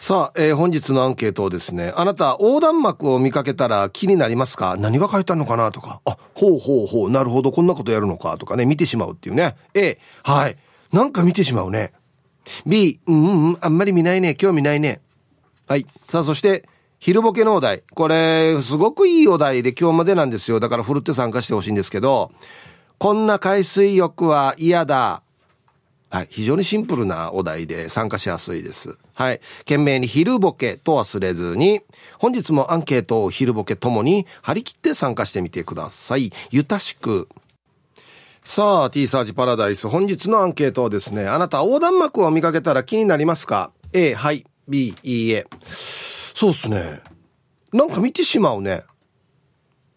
さあ、えー、本日のアンケートをですね、あなた、横断幕を見かけたら気になりますか何が書いてあるのかなとか、あ、ほうほうほう、なるほど、こんなことやるのかとかね、見てしまうっていうね。A、はい。なんか見てしまうね。B、うんうん、あんまり見ないね、興味ないね。はい。さあ、そして、昼ボケのお題。これ、すごくいいお題で今日までなんですよ。だから、ふるって参加してほしいんですけど、こんな海水浴は嫌だ。はい。非常にシンプルなお題で参加しやすいです。はい。懸命に昼ボケと忘れずに、本日もアンケートを昼ボケともに張り切って参加してみてください。ゆたしく。さあ、T サージパラダイス。本日のアンケートはですね、あなた横断幕を見かけたら気になりますか ?A、はい。B、いいえ。そうっすね。なんか見てしまうね。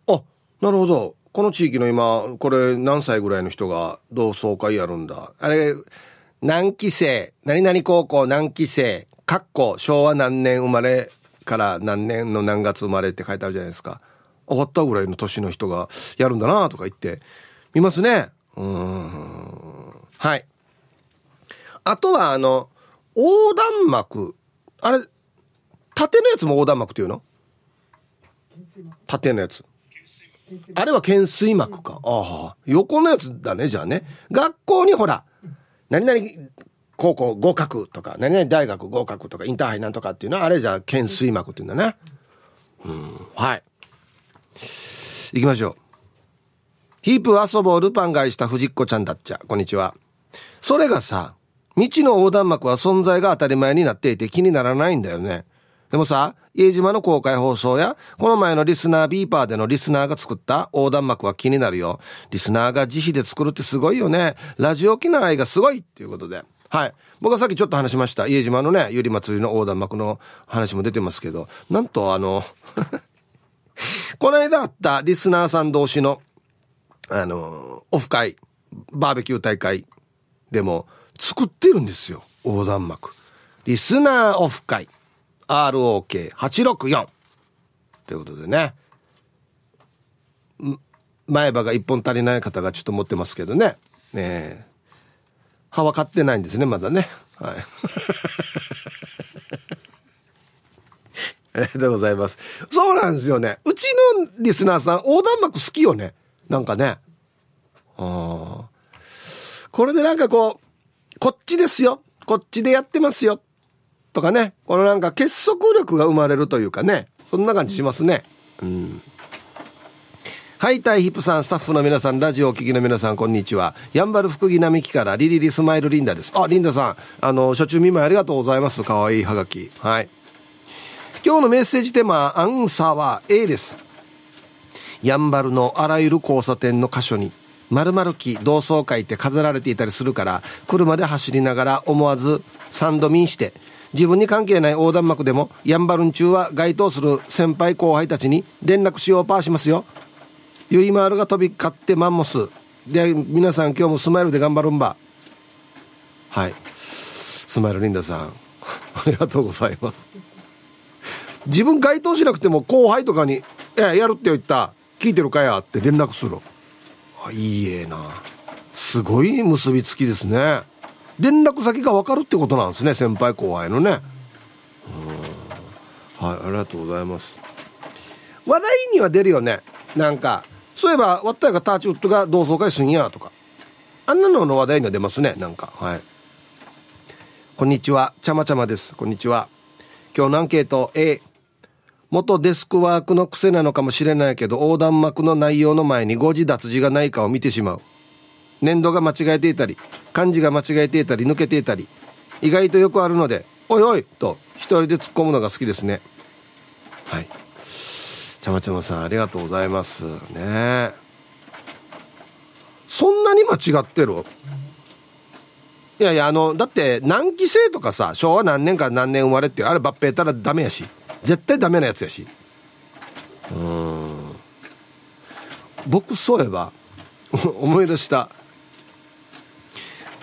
あ、なるほど。この地域の今、これ何歳ぐらいの人が同窓会やるんだ。あれ、何期生、何々高校何期生、かっこ昭和何年生まれから何年の何月生まれって書いてあるじゃないですか。終わったぐらいの年の人がやるんだなとか言って、見ますね。うん。はい。あとはあの、横断幕。あれ、縦のやつも横断幕っていうの縦のやつ。あれは懸垂膜か。ああ、横のやつだね、じゃあね。学校にほら、何々高校合格とか、何々大学合格とか、インターハイなんとかっていうのは、あれじゃあ懸垂膜っていうんだな。うん、はい。行きましょう。ヒープ遊ぼうルパンがした藤子ちゃんだっちゃ。こんにちは。それがさ、未知の横断幕は存在が当たり前になっていて気にならないんだよね。でもさ、家島の公開放送や、この前のリスナービーパーでのリスナーが作った横断幕は気になるよ。リスナーが自費で作るってすごいよね。ラジオ機の愛がすごいっていうことで。はい。僕はさっきちょっと話しました。家島のね、ゆり祭りの横断幕の話も出てますけど、なんとあの この間あったリスナーさん同士の、あの、オフ会、バーベキュー大会でも作ってるんですよ。横断幕。リスナーオフ会。ROK864。ということでね。前歯が1本足りない方がちょっと持ってますけどね。ね歯は買ってないんですね、まだね。はい。ありがとうございます。そうなんですよね。うちのリスナーさん、横断幕好きよね。なんかね。ああ。これでなんかこう、こっちですよ。こっちでやってますよ。とかねこのなんか結束力が生まれるというかねそんな感じしますねうんはいタイヒップさんスタッフの皆さんラジオをお聞きの皆さんこんにちはやんばる福木並木からリリリスマイルリンダですあリンダさんあの初中見舞いありがとうございますかわいいはがきはい今日のメッセージテーマアンサーは A ですやんばるのあらゆる交差点の箇所に丸々木同窓会って飾られていたりするから車で走りながら思わず三度見して自分に関係ない横断幕でもやんばるん中は該当する先輩後輩たちに連絡しようパーしますよゆいまるが飛び交ってマンモスで皆さん今日もスマイルで頑張るんばはいスマイルリンダさん ありがとうございます自分該当しなくても後輩とかに「ややるって言った聞いてるかや」って連絡するあいいえなすごい結びつきですね連絡先が分かるってことなんですね先輩後輩のねはいありがとうございます話題には出るよねなんかそういえばワったやがターチウッドが同窓会すんやとかあんなのの話題には出ますねなんかはいこんにちはちゃまちゃまですこんにちは今日のアンケート A 元デスクワークの癖なのかもしれないけど横断幕の内容の前に誤字脱字がないかを見てしまう年度が間違えていたり漢字が間違えていたり抜けていたり意外とよくあるので「おいおい!」と一人で突っ込むのが好きですねはいちゃまちゃまさんありがとうございますねそんなに間違ってるいやいやあのだって何期生とかさ昭和何年か何年生まれってあれ抜兵たらダメやし絶対ダメなやつやしうん僕そういえば 思い出した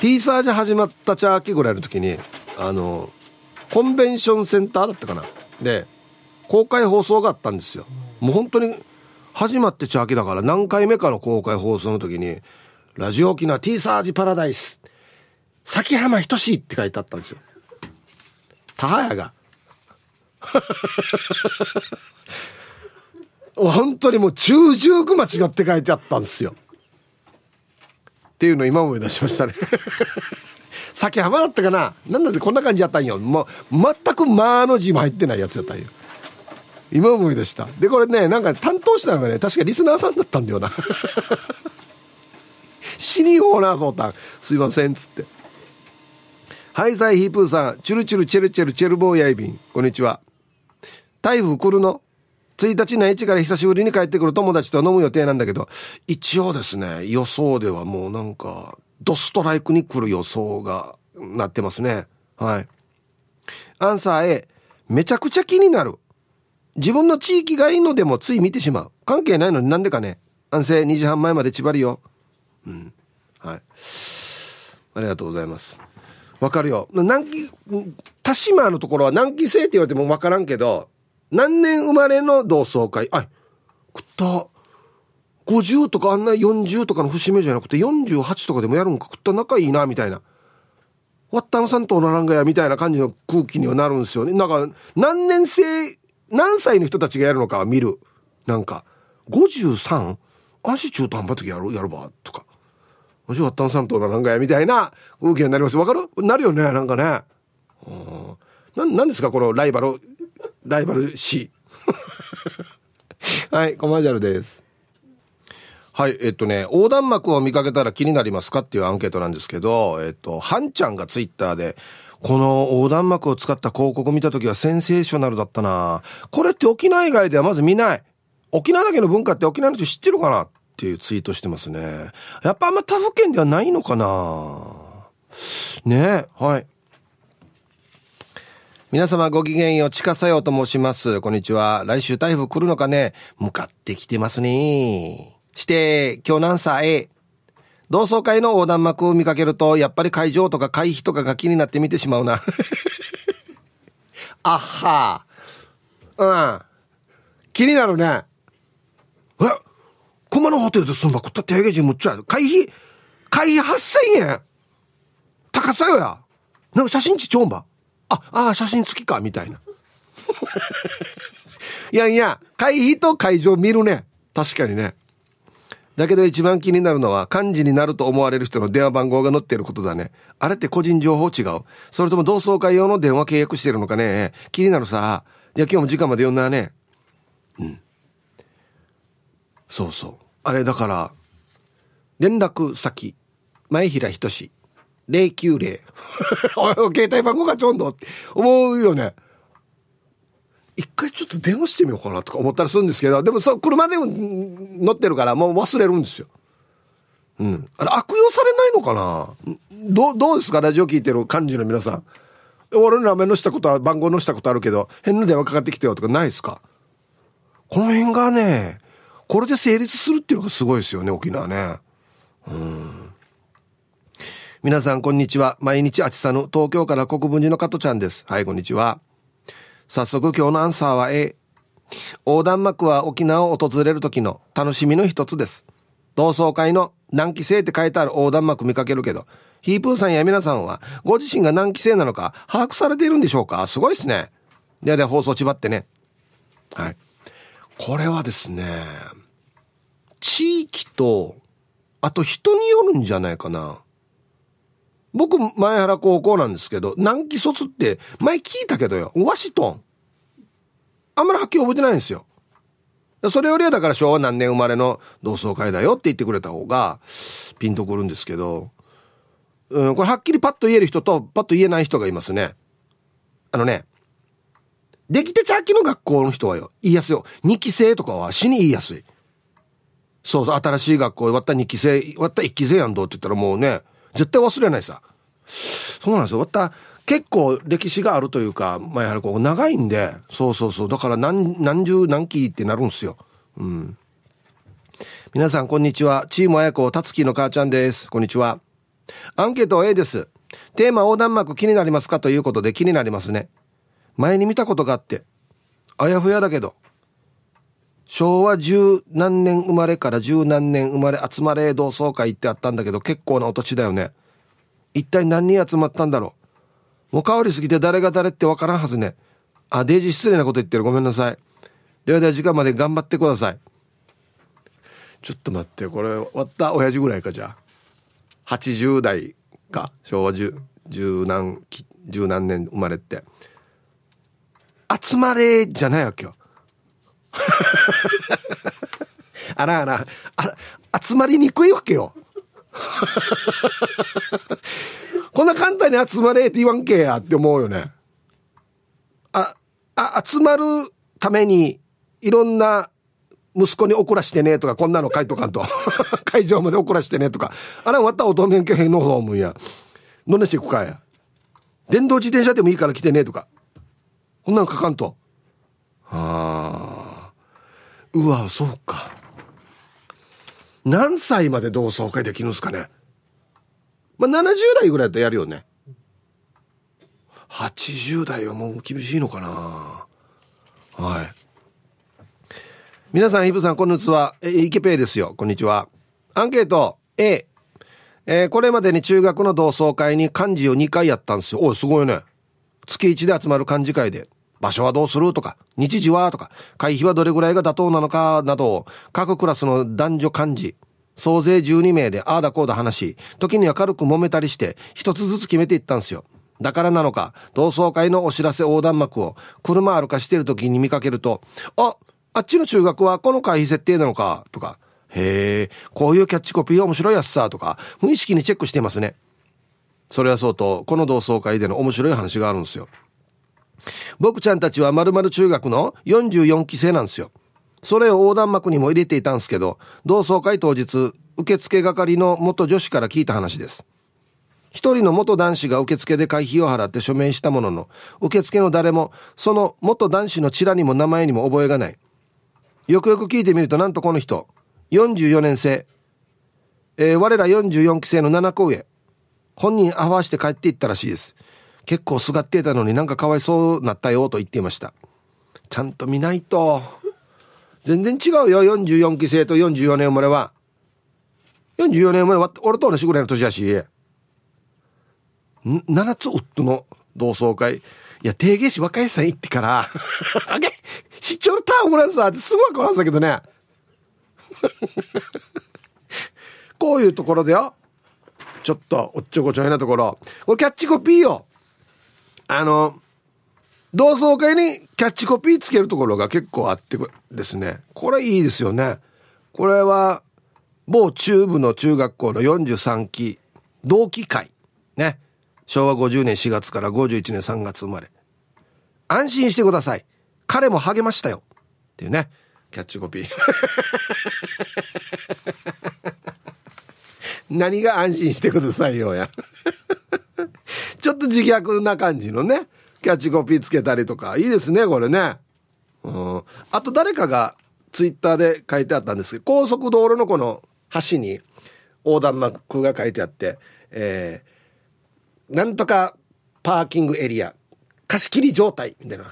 T サージ始まったチャーキぐらいの時に、あの、コンベンションセンターだったかな。で、公開放送があったんですよ。もう本当に、始まってチャーキだから何回目かの公開放送の時に、ラジオ沖縄 T サージパラダイス、崎浜仁って書いてあったんですよ。田原が。本当にもう中十句間違って書いてあったんですよ。っていうのを今思い出しましたね先浜だったかななんだってこんな感じやったんよもう全く「ま」の字も入ってないやつやったんよ今思い出したでこれねなんか担当したのがね確かリスナーさんだったんだよな死にようなそうたんすいませんっつってハイさイヒープーさんチュルチュルチェルチェルチェルボーヤイビンこんにちは台風来るの1日の市から久しぶりに帰ってくる友達と飲む予定なんだけど、一応ですね、予想ではもうなんか、ドストライクに来る予想がなってますね。はい。アンサー A、めちゃくちゃ気になる。自分の地域がいいのでもつい見てしまう。関係ないのになんでかね。安静2時半前まで縛るりよ。うん。はい。ありがとうございます。わかるよ。南紀、田島のところは南紀星って言われてもわからんけど、何年生まれの同窓会。あい、食った。50とかあんな40とかの節目じゃなくて48とかでもやるんか食った仲いいなみたいな。わったんさんとおならんがやみたいな感じの空気にはなるんですよね。なんか何年生、何歳の人たちがやるのか見る。なんか 53? 足中途半端時やるやるばとか。もしわったんさんとおならんがやみたいな空気になります。わかるなるよねなんかね。うん。な、なんですかこのライバルライバル C はいコマージャルですはいえっとね横断幕を見かけたら気になりますかっていうアンケートなんですけどえっとはんちゃんがツイッターでこの横断幕を使った広告見た時はセンセーショナルだったなこれって沖縄以外ではまず見ない沖縄だけの文化って沖縄の人知ってるかなっていうツイートしてますねやっぱあんま他府県ではないのかなねはい皆様ごきげんよう、ちかさようと申します。こんにちは。来週台風来るのかね向かってきてますね。して、今日何歳同窓会の横断幕を見かけると、やっぱり会場とか会費とかが気になって見てしまうな。あはうん。気になるね。え熊野ホテルで住んばくったってやげじむっちゃ。会費、会費8000円高さよや。なんか写真地ちょんば。あ、ああ、写真付きか、みたいな。いやいや、会費と会場見るね。確かにね。だけど一番気になるのは、漢字になると思われる人の電話番号が載っていることだね。あれって個人情報違う。それとも同窓会用の電話契約してるのかね。気になるさ。いや、今日も時間まで読んだね。うん。そうそう。あれだから、連絡先、前平仁090 携帯番号がちょんどって思うよね一回ちょっと電話してみようかなとか思ったりするんですけどでもそう車でも乗ってるからもう忘れるんですようんあれ悪用されないのかなどどうですかラジオ聞いてる感じの皆さん俺の名前載したことは番号載したことあるけど変な電話かかってきてよとかないですかこの辺がねこれで成立するっていうのがすごいですよね沖縄ねうん皆さんこんにちは。毎日あちさぬ、東京から国分寺の加藤ちゃんです。はい、こんにちは。早速今日のアンサーは A。横断幕は沖縄を訪れる時の楽しみの一つです。同窓会の何期生って書いてある横断幕見かけるけど、ヒープーさんや皆さんはご自身が何期生なのか把握されているんでしょうかすごいっすね。でで放送ちばってね。はい。これはですね、地域と、あと人によるんじゃないかな。僕、前原高校なんですけど、南紀卒って前聞いたけどよ、ワシトン。あんまりはっきり覚えてないんですよ。それよりはだから昭和何年生まれの同窓会だよって言ってくれた方がピンとくるんですけど、うん、これはっきりパッと言える人とパッと言えない人がいますね。あのね、できてちゃきの学校の人はよ、言いやすいよ。2期生とかは死に言いやすい。そうそう、新しい学校終わった2期生、終わった1期生やんどうって言ったらもうね、絶対忘れないさそうなんですよまた結構歴史があるというか、まあ、やはりこう長いんでそうそうそうだから何何十何期ってなるんですようん皆さんこんにちはチーム綾子たつきの母ちゃんですこんにちはアンケート A ですテーマ横断幕気になりますかということで気になりますね前に見たことがあってあやふやだけど昭和十何年生まれから十何年生まれ集まれ同窓会ってあったんだけど結構なお年だよね一体何人集まったんだろうもう変わりすぎて誰が誰ってわからんはずねあデイジー失礼なこと言ってるごめんなさいではでは時間まで頑張ってくださいちょっと待ってこれ終わった親父ぐらいかじゃあ80代か昭和十十何十何年生まれって集まれじゃないわけよ あらあら、あ、集まりにくいわけよ。こんな簡単に集まれって言わんけやって思うよね。あ、あ、集まるために、いろんな息子に怒らしてねとか、こんなの書いとかんと。会場まで怒らしてねとか。あら、またおとめんけへんの方もんや。どんなしていくかや。電動自転車でもいいから来てねとか。こんなの書かんと。ああ。うわそうか何歳まで同窓会できるんすかねまあ70代ぐらいだとやるよね80代はもう厳しいのかなはい皆さんイブさんこんにちはイケペイですよこんにちはアンケート A えー、これまでに中学の同窓会に幹事を2回やったんですよおい、すごいね月1で集まる幹事会で場所はどうするとか、日時はとか、会費はどれぐらいが妥当なのかなど、各クラスの男女幹事、総勢12名でああだこうだ話し、時には軽く揉めたりして、一つずつ決めていったんですよ。だからなのか、同窓会のお知らせ横断幕を車歩かしてる時に見かけると、あ、あっちの中学はこの会費設定なのか、とか、へえ、こういうキャッチコピー面白いやつさ、とか、無意識にチェックしてますね。それはそうと、この同窓会での面白い話があるんですよ。僕ちゃんたちはまる中学の44期生なんですよ。それを横断幕にも入れていたんですけど、同窓会当日、受付係の元女子から聞いた話です。一人の元男子が受付で会費を払って署名したものの、受付の誰も、その元男子のチラにも名前にも覚えがない。よくよく聞いてみると、なんとこの人、44年生。えー、我ら44期生の7個上。本人合わせて帰っていったらしいです。結構すがってたのになんかかわいそうなったよと言っていました。ちゃんと見ないと。全然違うよ、44期生と44年生まれは。44年生まれは俺と同じぐらいの年やし。7つウッドの同窓会。いや、定芸師若いさん行ってから、あげ市長のターンもらうさってすごい怖いんだけどね。こういうところでよ。ちょっとおっちょこちょいなところ。これキャッチコピーよ。あの、同窓会にキャッチコピーつけるところが結構あってですね。これいいですよね。これは、某中部の中学校の43期同期会。ね。昭和50年4月から51年3月生まれ。安心してください。彼も励ましたよ。っていうね。キャッチコピー。何が安心してくださいよや。ちょっと自虐な感じのね、キャッチコピーつけたりとか、いいですね、これね。うん。あと誰かがツイッターで書いてあったんですけど、高速道路のこの橋に横断幕が書いてあって、えー、なんとかパーキングエリア、貸し切り状態、みたいな。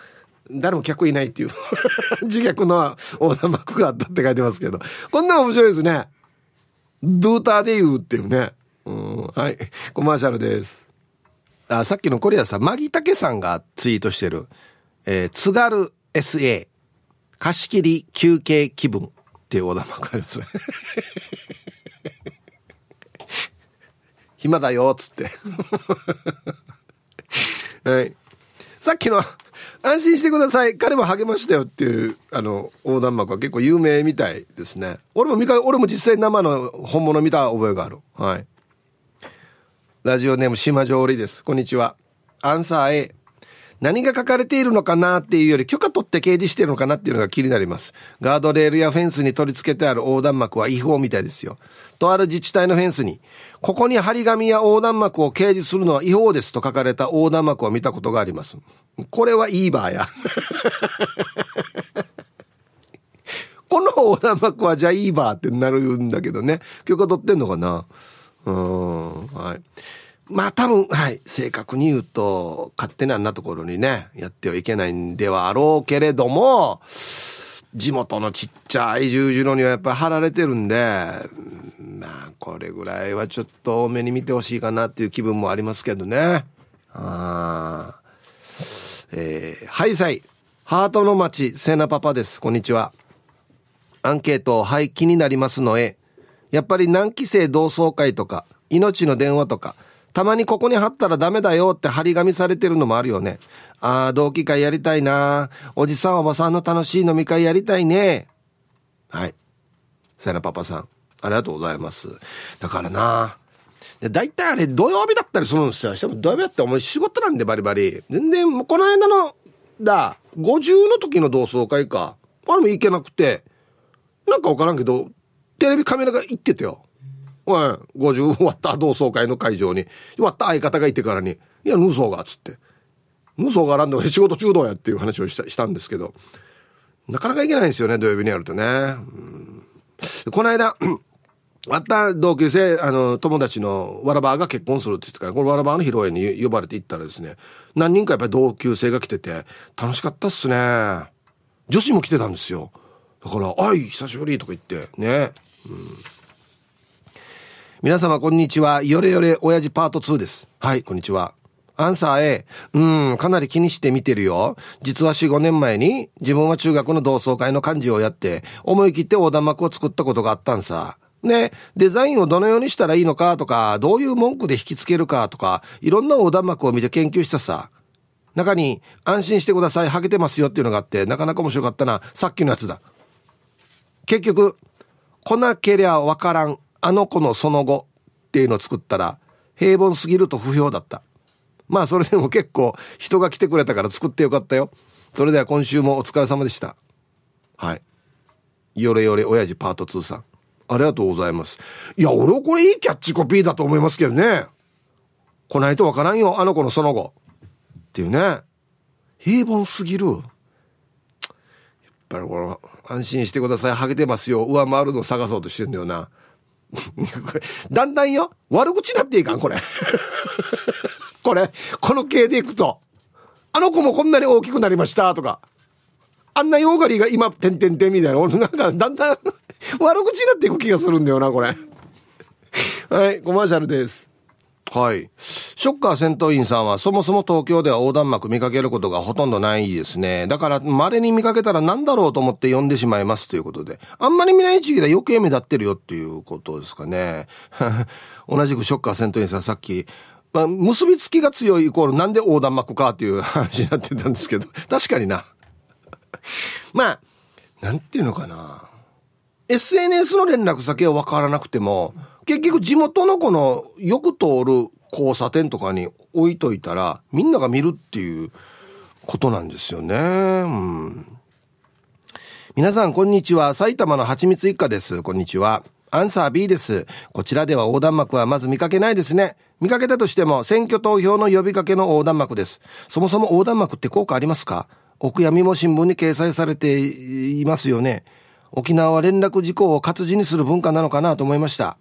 誰も客いないっていう 自虐の横断幕があったって書いてますけど。こんな面白いですね。ドゥーターで言うっていうね。うん、はい。コマーシャルです。あ、さっきのコリアさん、マギタケさんがツイートしてる、えー、津軽 SA、貸し切り休憩気分っていうオーダーありますね。暇だよ、っつって。はい。さっきの、安心してください。彼も励ましたよっていう、あの、横断幕は結構有名みたいですね。俺も見か、俺も実際生の本物見た覚えがある。はい。ラジオネーム島上織です。こんにちは。アンサー A。何が書かれているのかなっていうより許可取って掲示してるのかなっていうのが気になります。ガードレールやフェンスに取り付けてある横断幕は違法みたいですよ。とある自治体のフェンスに、ここに張り紙や横断幕を掲示するのは違法ですと書かれた横断幕を見たことがあります。これはいいバーや。この横断幕はじゃあいいバーってなるんだけどね。許可取ってんのかなうん、はい。まあ多分、はい、正確に言うと、勝手にあんなところにね、やってはいけないんではあろうけれども、地元のちっちゃい十字路にはやっぱり貼られてるんで、まあこれぐらいはちょっと多めに見てほしいかなっていう気分もありますけどね。ああ。えー、ハイサイ、ハートの街、セナパパです。こんにちは。アンケート、はい、気になりますのえ。やっぱり何期生同窓会とか、命の電話とか、たまにここに貼ったらダメだよって張り紙されてるのもあるよね。ああ、同期会やりたいな。おじさんおばさんの楽しい飲み会やりたいね。はい。さよなパパさん。ありがとうございます。だからな。だいたいあれ土曜日だったりするんですよ。しかも土曜日だってお前仕事なんでバリバリ。全然もうこの間の、だ、50の時の同窓会か。あれも行けなくて。なんかわからんけど、テレビカメラが行ってたよ。はい、50 終わった同窓会の会場に。終わった相方がいてからに、いや、無双が、つって。無双があらんで俺仕事中道やっていう話をしたしたんですけど、なかなか行けないんですよね、土曜日にやるとね。この間、割 った同級生、あの、友達のわらばが結婚するって言ってから、このわらばの披露宴に呼ばれて行ったらですね、何人かやっぱり同級生が来てて、楽しかったっすね。女子も来てたんですよ。だから、あい、久しぶりとか言って、ね。皆様こんにちは。よれよれ親父パート2です。はい、こんにちは。アンサー A。うーん、かなり気にして見てるよ。実は4、5年前に自分は中学の同窓会の幹事をやって、思い切って横断幕を作ったことがあったんさ。ね、デザインをどのようにしたらいいのかとか、どういう文句で引きつけるかとか、いろんな横断幕を見て研究したさ。中に、安心してください、ハゲてますよっていうのがあって、なかなか面白かったな。さっきのやつだ。結局、来なけりゃわからん、あの子のその後っていうのを作ったら、平凡すぎると不評だった。まあそれでも結構人が来てくれたから作ってよかったよ。それでは今週もお疲れ様でした。はい。よれよれ親父パート2さん。ありがとうございます。いや、俺はこれいいキャッチコピーだと思いますけどね。来ないとわからんよ、あの子のその後。っていうね。平凡すぎる。ぱりこの安心してくださいハゲてますよ上回るの探そうとしてんだよなこれ だんだんよ悪口なっていかんこれ これこの系でいくとあの子もこんなに大きくなりましたとかあんなヨーガリーが今てんてんてんみたいな俺なんかだんだん悪口になっていく気がするんだよなこれはいコマーシャルですはい。ショッカー戦闘員さんはそもそも東京では横断幕見かけることがほとんどないですね。だから稀に見かけたら何だろうと思って呼んでしまいますということで。あんまり見ない地域で余計目立ってるよっていうことですかね。同じくショッカー戦闘員さんさっき、まあ、結びつきが強いイコールなんで横断幕かっていう話になってたんですけど、確かにな。まあ、なんていうのかな。SNS の連絡先は分からなくても、結局地元のこのよく通る交差点とかに置いといたらみんなが見るっていうことなんですよね。うん、皆さんこんにちは。埼玉の蜂蜜一家です。こんにちは。アンサー B です。こちらでは横断幕はまず見かけないですね。見かけたとしても選挙投票の呼びかけの横断幕です。そもそも横断幕って効果ありますかお悔やみも新聞に掲載されていますよね。沖縄は連絡事項を活字にする文化なのかなと思いました。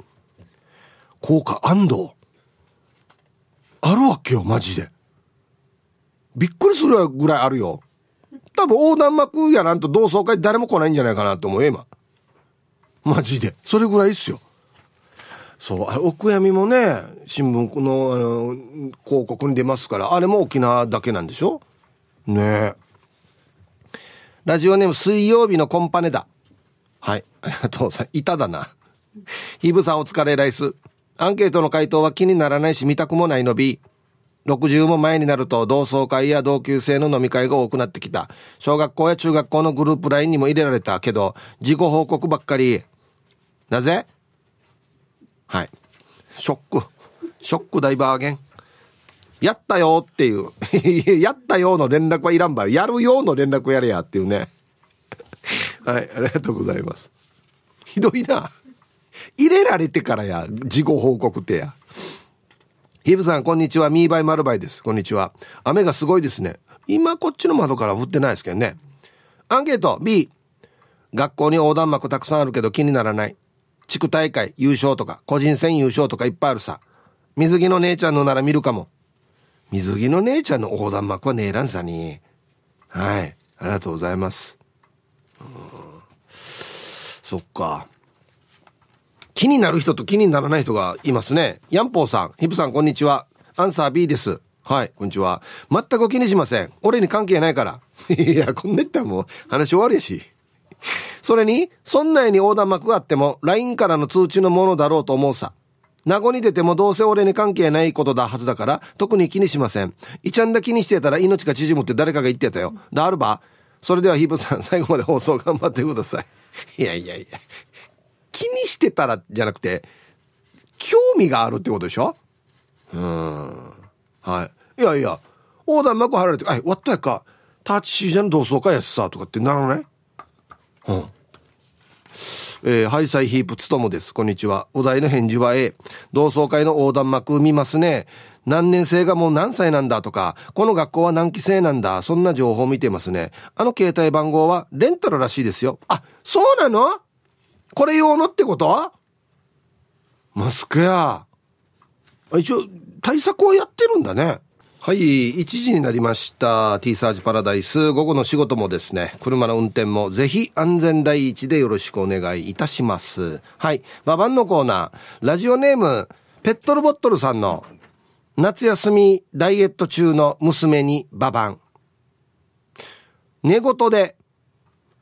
効果安藤あるわけよマジでびっくりするぐらいあるよ多分横断幕やなんと同窓会誰も来ないんじゃないかなと思う今マジでそれぐらいっすよそうお悔やみもね新聞のあの広告に出ますからあれも沖縄だけなんでしょねえラジオネーム水曜日のコンパネだはいありがとうございただなひぶさんお疲れライスアンケートの回答は気にならないし見たくもないの B。60も前になると同窓会や同級生の飲み会が多くなってきた。小学校や中学校のグループ LINE にも入れられたけど、事後報告ばっかり。なぜはい。ショック。ショックダイバーゲン。やったよっていう。やったよの連絡はいらんばよ。やるよの連絡やれやっていうね。はい、ありがとうございます。ひどいな。入れられてからや、事後報告ってや。ヒブさん、こんにちは。ミーバイマルバイです。こんにちは。雨がすごいですね。今こっちの窓から降ってないですけどね。アンケート B。学校に横断幕たくさんあるけど気にならない。地区大会優勝とか、個人戦優勝とかいっぱいあるさ。水着の姉ちゃんのなら見るかも。水着の姉ちゃんの横断幕はねえらんさに。はい。ありがとうございます。そっか。気になる人と気にならない人がいますね。ヤンポーさん、ヒブさん、こんにちは。アンサー B です。はい、こんにちは。全く気にしません。俺に関係ないから。いや、こんな言ったらもう話終わりやし。それに、そんなに横断幕があっても、LINE からの通知のものだろうと思うさ。名護に出てもどうせ俺に関係ないことだはずだから、特に気にしません。いちゃんだ気にしてたら命が縮むって誰かが言ってたよ。だあるばそれではヒープさん、最後まで放送頑張ってください。いやいやいや、気にしてたらじゃなくて、興味があるってことでしょうん。はい。いやいや、横断幕張られて、あい、終わったやか。タッチじゃん、同窓会やしさ、とかってならないうん。えー、ハイサイヒープつともです。こんにちは。お題の返事は A。同窓会の横断幕見ますね。何年生がもう何歳なんだとか、この学校は何期生なんだ、そんな情報見てますね。あの携帯番号はレンタルらしいですよ。あ、そうなのこれ用のってことマスクや。一応、対策はやってるんだね。はい、1時になりました。T サージパラダイス。午後の仕事もですね、車の運転もぜひ安全第一でよろしくお願いいたします。はい、ババンのコーナー。ラジオネーム、ペットルボットルさんの、夏休みダイエット中の娘にババン。寝言で、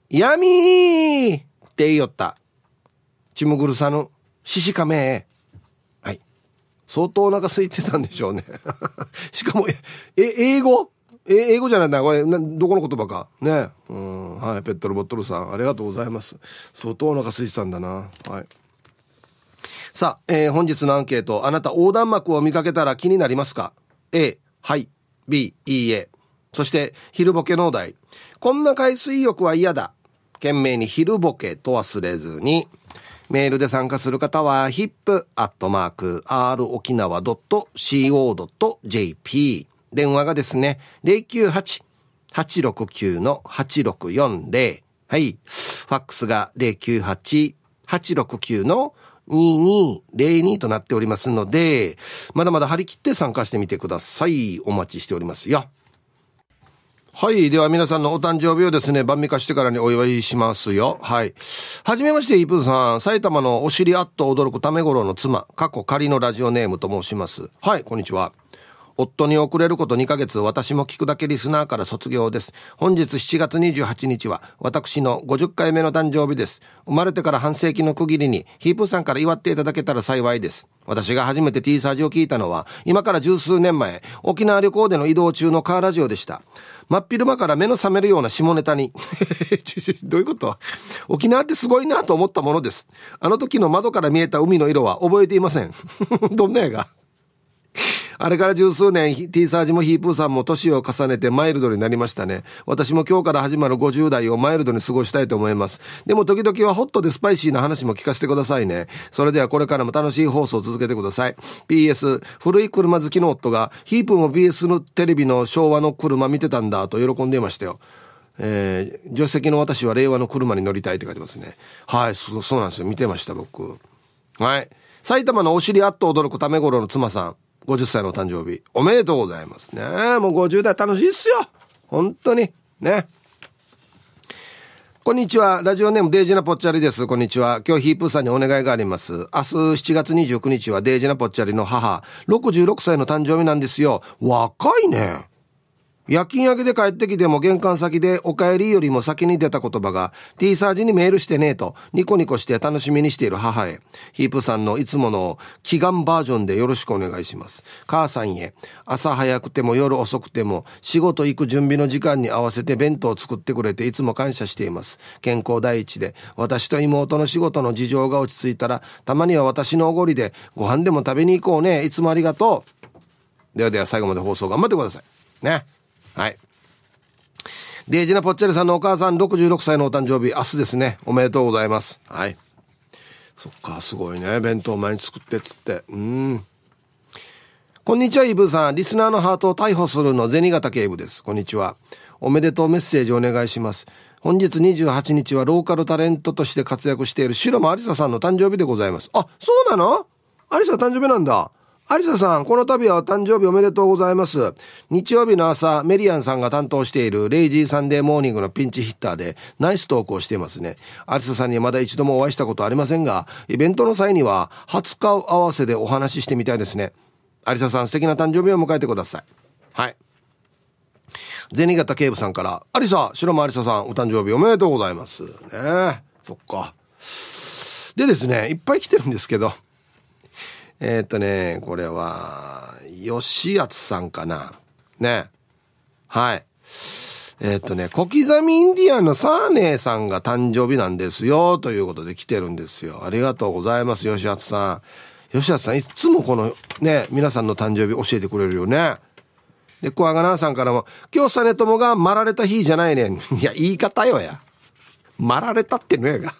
闇ーって言いよった。ちむぐるさぬししかめはい相当お腹空いてたんでしょうね しかもえ英語え英語じゃないんだこれどこの言葉かねうんはいペットルボットルさんありがとうございます相当お腹空いてたんだなはいさあ、えー、本日のアンケートあなた横断幕を見かけたら気になりますか A はい B いいえそして昼ボケ農大こんな海水浴は嫌だ懸命に昼ボケと忘れずにメールで参加する方は hip.rokinawa.co.jp。電話がですね、098-869-8640。はい。ファックスが098-869-2202となっておりますので、まだまだ張り切って参加してみてください。お待ちしておりますよ。はい。では皆さんのお誕生日をですね、晩御化してからにお祝いしますよ。はい。はじめまして、イプンさん。埼玉のお尻あっと驚くためごろの妻、過去仮のラジオネームと申します。はい、こんにちは。夫に遅れること2ヶ月、私も聞くだけリスナーから卒業です。本日7月28日は、私の50回目の誕生日です。生まれてから半世紀の区切りに、ヒープさんから祝っていただけたら幸いです。私が初めて T サージを聞いたのは、今から十数年前、沖縄旅行での移動中のカーラジオでした。真っ昼間から目の覚めるような下ネタに どういうこと沖縄ってすごいなと思ったものです。あの時の窓から見えた海の色は覚えていません。どんなやが あれから十数年、T サージもヒープーさんも年を重ねてマイルドになりましたね。私も今日から始まる50代をマイルドに過ごしたいと思います。でも時々はホットでスパイシーな話も聞かせてくださいね。それではこれからも楽しい放送を続けてください。PS、古い車好きの夫が、ヒープーも BS のテレビの昭和の車見てたんだと喜んでいましたよ。えー、助手席の私は令和の車に乗りたいって書いてますね。はい、そうなんですよ。見てました、僕。はい。埼玉のお尻あっと驚くため頃の妻さん。50歳の誕生日、おめでとうございますね。もう50代楽しいっすよ。本当に。ね。こんにちは。ラジオネームデイジーナポッチャリです。こんにちは。今日ヒープーさんにお願いがあります。明日7月29日はデイジーナポッチャリの母、66歳の誕生日なんですよ。若いね。夜勤明けで帰ってきても玄関先でお帰りよりも先に出た言葉が T サージにメールしてねえとニコニコして楽しみにしている母へヒープさんのいつもの祈願バージョンでよろしくお願いします母さんへ朝早くても夜遅くても仕事行く準備の時間に合わせて弁当を作ってくれていつも感謝しています健康第一で私と妹の仕事の事情が落ち着いたらたまには私のおごりでご飯でも食べに行こうねいつもありがとうではでは最後まで放送頑張ってくださいねはい。デイジナポッチャりさんのお母さん66歳のお誕生日、明日ですね。おめでとうございます。はい。そっか、すごいね。弁当毎日作ってっつって。うん。こんにちは、イブさん。リスナーのハートを逮捕するの、銭形警部です。こんにちは。おめでとうメッセージお願いします。本日28日はローカルタレントとして活躍している白間ありささんの誕生日でございます。あ、そうなのありさ誕生日なんだ。有沙さん、この度は誕生日おめでとうございます。日曜日の朝、メリアンさんが担当しているレイジーサンデーモーニングのピンチヒッターでナイストークをしていますね。有沙さんにはまだ一度もお会いしたことありませんが、イベントの際には初顔合わせでお話ししてみたいですね。有沙さん、素敵な誕生日を迎えてください。はい。銭形警部さんから、有沙、白間有沙さん、お誕生日おめでとうございます。ねそっか。でですね、いっぱい来てるんですけど、えー、っとね、これは、吉厚さんかな。ね。はい。えー、っとね、小刻みインディアンのサーネーさんが誕生日なんですよ、ということで来てるんですよ。ありがとうございます、吉厚さん。吉厚さん、いつもこのね、皆さんの誕生日教えてくれるよね。で、コアガナーさんからも、今日トモがまられた日じゃないねん。いや、言い方よや。まられたってのやが。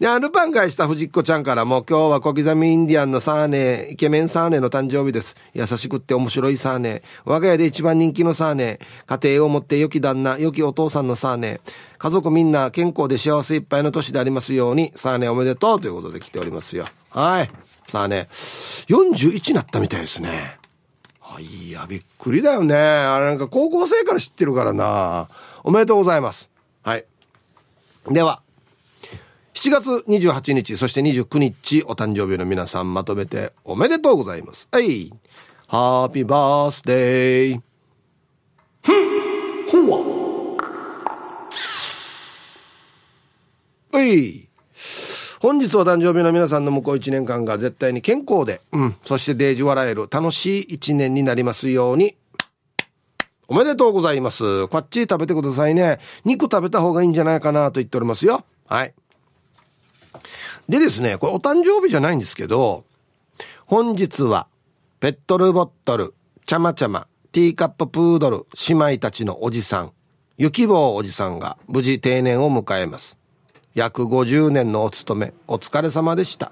で、アルパン返した藤子ちゃんからも、今日は小刻みインディアンのサーネー、イケメンサーネの誕生日です。優しくって面白いサーネ我が家で一番人気のサーネ家庭を持って良き旦那、良きお父さんのサーネ家族みんな健康で幸せいっぱいの年でありますように、サーネおめでとうということで来ておりますよ。はい。サーネ41になったみたいですね。はい、いや、びっくりだよね。あれなんか高校生から知ってるからな。おめでとうございます。はい。では。7月28日、そして29日、お誕生日の皆さんまとめておめでとうございます。はい。ハッピーバースデー。ふんほわはい本日お誕生日の皆さんの向こう1年間が絶対に健康で、うん、そしてデージ笑える楽しい1年になりますように。おめでとうございます。こっち食べてくださいね。肉食べた方がいいんじゃないかなと言っておりますよ。はい。でですね、これお誕生日じゃないんですけど、本日は、ペットルボットル、ちゃまちゃま、ティーカッププードル、姉妹たちのおじさん、ゆきぼうおじさんが無事定年を迎えます。約50年のお勤め、お疲れ様でした。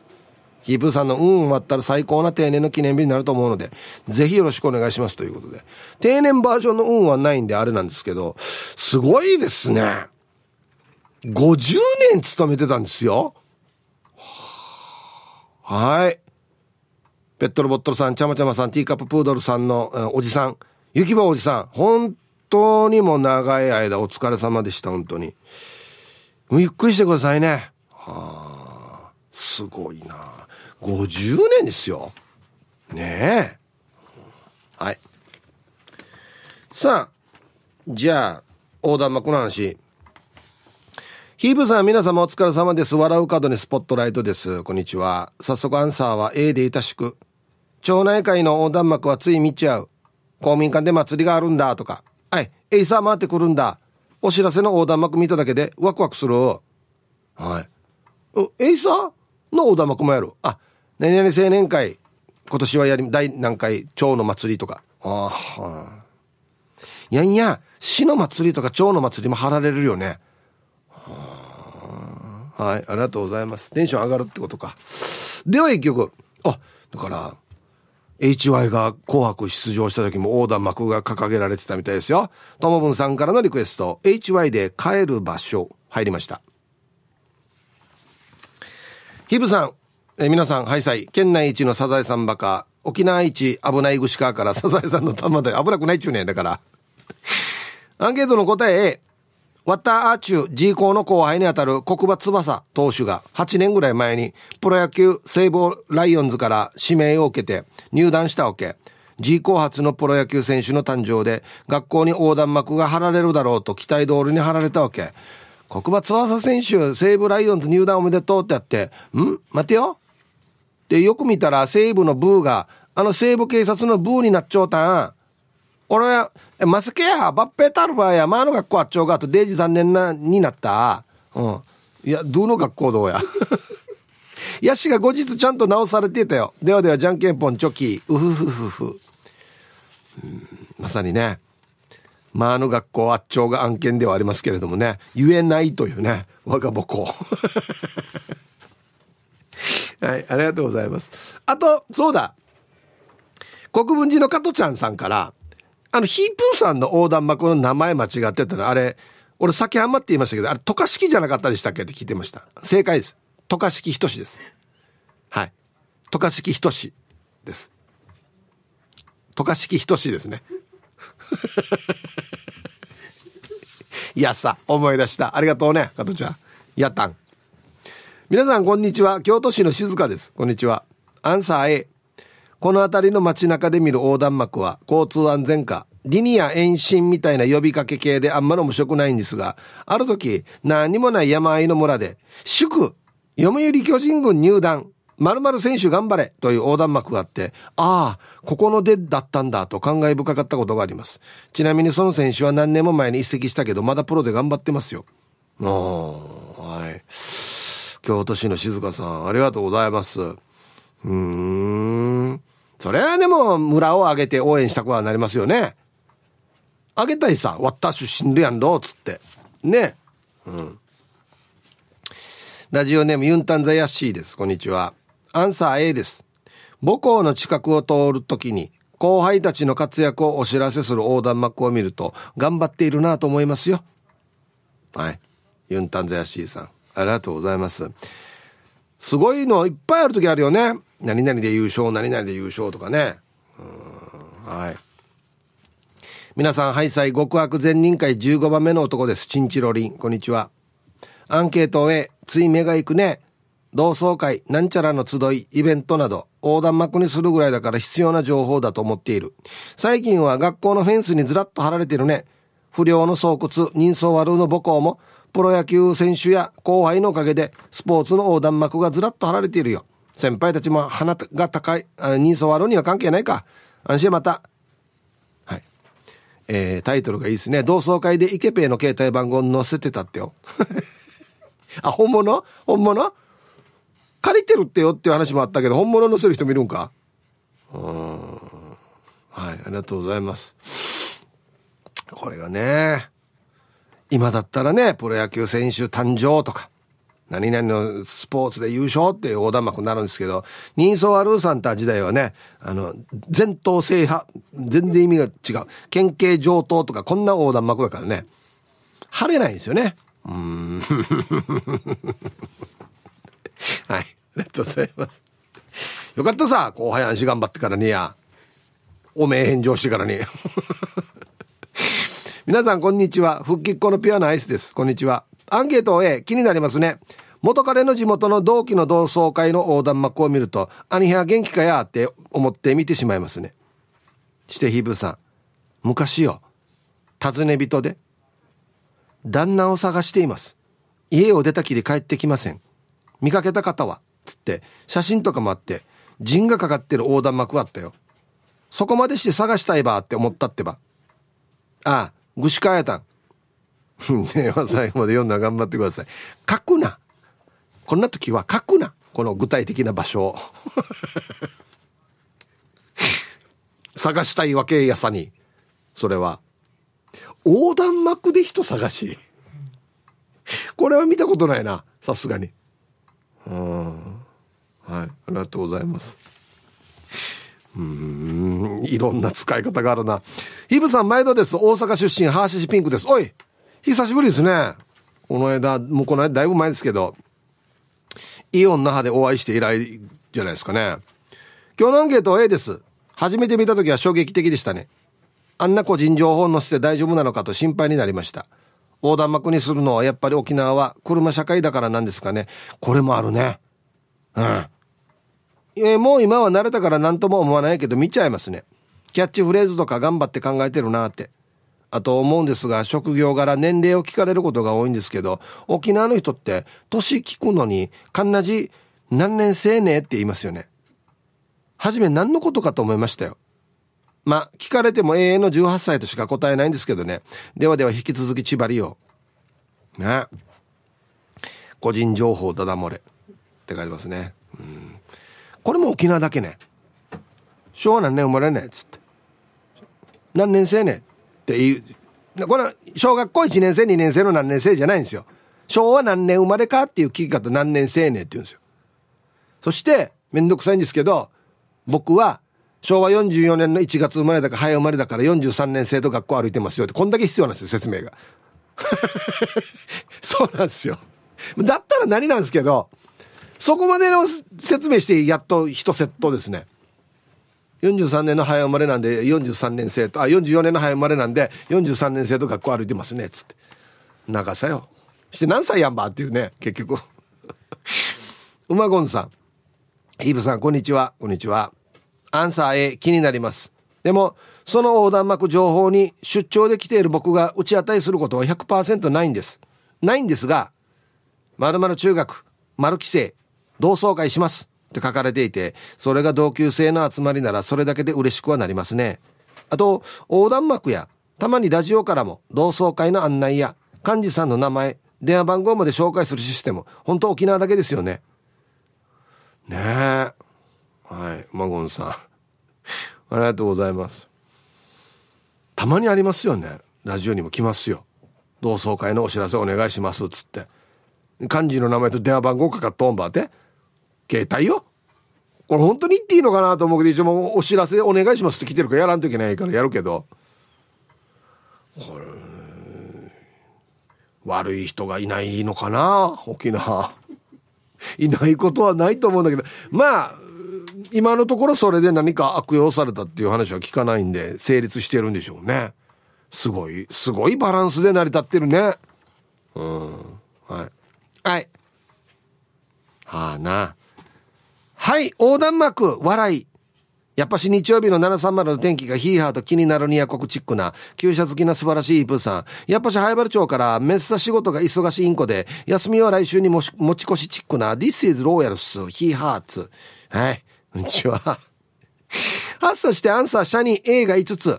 キープさんの運終わったら最高な定年の記念日になると思うので、ぜひよろしくお願いしますということで。定年バージョンの運はないんであれなんですけど、すごいですね。50年勤めてたんですよ。はい。ペットロボットさん、ちゃまちゃまさん、ティーカッププードルさんのおじさん、ゆきばおじさん、本当にも長い間お疲れ様でした、本当に。ゆっくりしてくださいね。はあ、すごいな。50年ですよ。ねえ。はい。さあ、じゃあ、横断幕の話。ヒーブさん、皆様お疲れ様です。笑う角にスポットライトです。こんにちは。早速アンサーは A でいたしく。町内会の横断幕はつい見ちゃう。公民館で祭りがあるんだとか。はい、エイサー回ってくるんだ。お知らせの横断幕見ただけでワクワクする。はい。エイサーの横断幕もやる。あ、何々青年会。今年はやり、第何回、町の祭りとか。ああ。いやいや、市の祭りとか町の祭りも貼られるよね。はい、ありがとうございます。テンション上がるってことか。では一曲。あ、だから、HY が紅白出場した時も横断幕が掲げられてたみたいですよ。ともぶんさんからのリクエスト、HY で帰る場所、入りました。ヒブさん、え皆さん、ハイサイ、県内一のサザエさんバカ、沖縄一危ない串川からサザエさんの玉で危なくないっちゅうねん、だから。アンケートの答え A、ワタアーチュー G 校の後輩にあたる国場翼投手が8年ぐらい前にプロ野球西武ライオンズから指名を受けて入団したわけ。G 校初のプロ野球選手の誕生で学校に横断幕が張られるだろうと期待通りに張られたわけ。国場翼選手西武ライオンズ入団おめでとうってやって、ん待てよで、よく見たら西武のブーがあの西武警察のブーになっちゃうたん。俺は、マスケや、バッペタルバーや、マーの学校あっちょうが、とデイジ残念な、になった。うん。いや、どの学校どうや。ヤシが後日ちゃんと直されてたよ。ではでは、じゃんけんぽん、チョキ、うふふふふ。まさにね、マーの学校圧っちょうが案件ではありますけれどもね、言えないというね、我が母校。はい、ありがとうございます。あと、そうだ。国分寺の加トちゃんさんから、あの、ヒープーさんの横断幕の名前間違ってたら、あれ、俺酒余って言いましたけど、あれ、渡嘉敷じゃなかったでしたっけって聞いてました。正解です。渡嘉敷仁です。はい。渡嘉敷仁です。渡嘉敷仁ですね。いやさ、思い出した。ありがとうね、加トちゃん。やったん。皆さん、こんにちは。京都市の静香です。こんにちは。アンサー A。この辺りの街中で見る横断幕は交通安全かリニア延伸みたいな呼びかけ系であんまり面白くないんですが、ある時、何もない山あいの村で、祝、読売巨人軍入団、〇〇選手頑張れという横断幕があって、ああ、ここの出だったんだと感慨深かったことがあります。ちなみにその選手は何年も前に移籍したけど、まだプロで頑張ってますよ。ああ、はい。京都市の静香さん、ありがとうございます。うーん。それはでも村を挙げて応援したくはなりますよね。あげたいさ、わったし死んるやんろ、つって。ね。うん。ラジオネームユンタンザヤッシーです。こんにちは。アンサー A です。母校の近くを通るときに、後輩たちの活躍をお知らせする横断幕を見ると、頑張っているなと思いますよ。はい。ユンタンザヤッシーさん。ありがとうございます。すごいのいっぱいある時あるよね。何々で優勝、何々で優勝とかね。うん、はい。皆さん、ハイサイ極悪善人会15番目の男です。チンチロリン。こんにちは。アンケートへ、つい目が行くね。同窓会、なんちゃらの集い、イベントなど、横断幕にするぐらいだから必要な情報だと思っている。最近は学校のフェンスにずらっと貼られてるね。不良の巣窟、人相悪の母校も、プロ野球選手や後輩のおかげで、スポーツの横断幕がずらっと貼られているよ。先輩たちも鼻が高い、人相悪いには関係ないか。安心また。はい。えー、タイトルがいいですね。同窓会でイケペイの携帯番号載せてたってよ。あ、本物本物借りてるってよっていう話もあったけど、本物載せる人もいるんかうん。はい、ありがとうございます。これがね、今だったらね、プロ野球選手誕生とか、何々のスポーツで優勝っていう横断幕になるんですけど、人相アルーサンタ時代はね、あの、前頭制覇、全然意味が違う。県警上等とかこんな横断幕だからね、晴れないんですよね。うん。はい。ありがとうございます。よかったさ、後輩足頑張ってからにや。おめえ返上してからに。皆さんこんにちは。復帰っ子のピュアノアイスです。こんにちは。アンケートを A、気になりますね。元彼の地元の同期の同窓会の横断幕を見ると、兄貴は元気かやって思って見てしまいますね。してひぶさん、昔よ、尋ね人で、旦那を探しています。家を出たきり帰ってきません。見かけた方は、つって写真とかもあって、陣がかかってる横断幕あったよ。そこまでして探したいばって思ったってば。ああ、ぐしかやたん。ねは最後まで読んだ頑張ってください書くなこんな時は書くなこの具体的な場所を 探したいわけやさにそれは横断幕で人探しこれは見たことないなさすがにうんはいありがとうございますうんいろんな使い方があるなヒブさん毎度です大阪出身ハーシシピンクですおい久しぶりですね。この間、もうこの間だいぶ前ですけど、イオン那覇でお会いして以来じゃないですかね。今日のアンケートは A です。初めて見た時は衝撃的でしたね。あんな個人情報のせて大丈夫なのかと心配になりました。横断幕にするのはやっぱり沖縄は車社会だからなんですかね。これもあるね。うん。えもう今は慣れたから何とも思わないけど見ちゃいますね。キャッチフレーズとか頑張って考えてるなって。あと思うんですが職業柄年齢を聞かれることが多いんですけど沖縄の人って年聞くのに「かんなじ何年生ね」って言いますよね。はじめ何のことかと思いましたよ。まあ聞かれても永遠の18歳としか答えないんですけどねではでは引き続き千葉りをね個人情報ダダ漏れって書いてますねうんこれも沖縄だけね昭和何年生まれねっつって何年生ねっていう、この小学校1年生、2年生の何年生じゃないんですよ。昭和何年生まれかっていう聞き方何年生年って言うんですよ。そして、めんどくさいんですけど、僕は昭和44年の1月生まれだか早生まれだから43年生と学校歩いてますよってこんだけ必要なんですよ説明が そうなんですよだったら何なんですけどそこまでの説明してやっと一セットですね43年の早生まれなんで43年生とあ44年の早生まれなんで43年生と学校歩いてますねっつって長さよして何歳やんばっていうね結局 馬ゴンさんイブさんこんにちはこんにちはアンサー A 気になりますでもその横断幕情報に出張で来ている僕が打ち当たりすることは100%ないんですないんですがまるまる中学丸帰省同窓会しますって書かれていて、それが同級生の集まりならそれだけで嬉しくはなりますね。あと、横断幕や、たまにラジオからも同窓会の案内や、幹事さんの名前、電話番号まで紹介するシステム、本当沖縄だけですよね。ねえ。はい、マゴンさん。ありがとうございます。たまにありますよね。ラジオにも来ますよ。同窓会のお知らせお願いします、つって。幹事の名前と電話番号かかっとんばって。携帯よこれ本当に言っていいのかなと思うけど一応もうお知らせお願いしますって来てるからやらんといけないからやるけどこれ悪い人がいないのかな沖縄いないことはないと思うんだけどまあ今のところそれで何か悪用されたっていう話は聞かないんで成立してるんでしょうねすごいすごいバランスで成り立ってるねうんはいはいはあなはい横断幕笑いやっぱし日曜日の730の天気がヒーハーと気になるニア国チックな、旧車好きな素晴らしいイープーさん。やっぱし早原町からめっさ仕事が忙しいんこで、休みは来週にもし持ち越しチックな、This is Royals, ヒーハーツ。はい、こんにちは。発作してアンサー、社に A が5つ。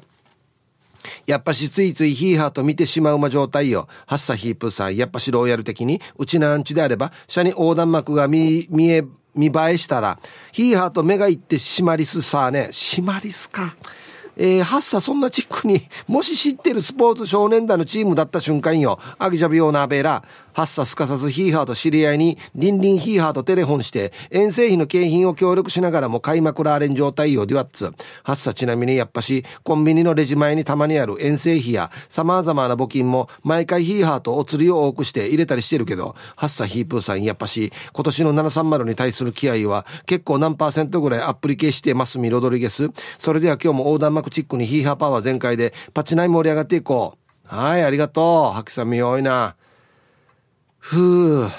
やっぱしついついヒーハーと見てしまうま状態よ。ハッサヒープーさん、やっぱしローヤル的に、うちのアンチであれば、社に横断幕が見、見え、見栄えしたら、ヒーハーと目がいってシマリスさあね。シマリスか。えー、ハッサそんなチックに、もし知ってるスポーツ少年団のチームだった瞬間よ。アギジャビオーナーベラ、ハッサすかさずヒーハーと知り合いに、リンリンヒーハーとテレフォンして、遠征費の景品を協力しながらも買いまくられん状態をデュアッツ。ハッサちなみにやっぱし、コンビニのレジ前にたまにある遠征費や、様々な募金も、毎回ヒーハーとお釣りを多くして入れたりしてるけど、ハッサヒープーさんやっぱし、今年の730に対する気合は、結構何パーセントぐらいアップリケしてますみロドリゲス。それでは今日も横断幕チックにヒーハーパワー全開で、パチナイ盛り上がっていこう。はい、ありがとう。ハクさんみよいな。ふう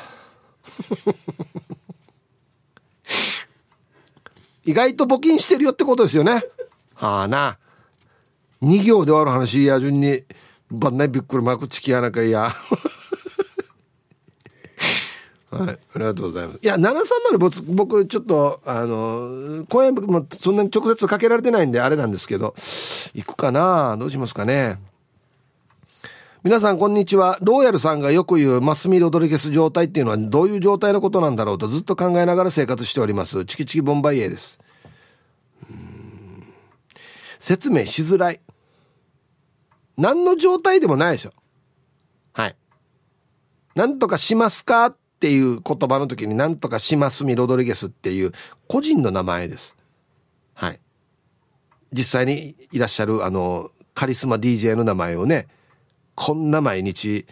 意外と募金してるよってことですよねはあな2行で終わる話や順にばんないびっくりまくチキやなかいや はい、ありがとうございます。いや、730僕、僕、ちょっと、あの、公演もそんなに直接かけられてないんで、あれなんですけど、行くかなどうしますかね皆さんこんにちはローヤルさんがよく言うマスミ・ロドリゲス状態っていうのはどういう状態のことなんだろうとずっと考えながら生活しておりますチキチキボンバイエです説明しづらい何の状態でもないでしょはいなんとかしますかっていう言葉の時になんとかしますミ・ロドリゲスっていう個人の名前ですはい実際にいらっしゃるあのカリスマ DJ の名前をねこんな毎日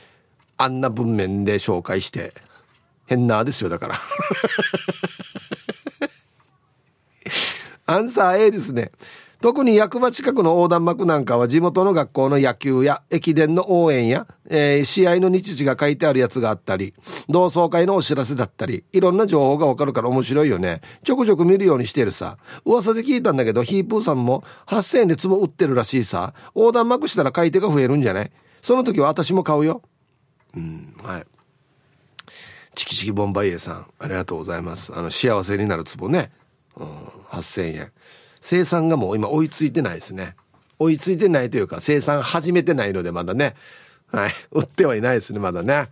あんな文面で紹介して変なですよだからアンサー A ですね特に役場近くの横断幕なんかは地元の学校の野球や駅伝の応援や、えー、試合の日時が書いてあるやつがあったり同窓会のお知らせだったりいろんな情報がわかるから面白いよねちょくちょく見るようにしてるさ噂で聞いたんだけどヒープーさんも8000円で壺売ってるらしいさ横断幕したら買い手が増えるんじゃないその時は私も買うようんはいチキチキボンバイエさんありがとうございますあの幸せになる壺ね、うん、8,000円生産がもう今追いついてないですね追いついてないというか生産始めてないのでまだねはい売ってはいないですねまだね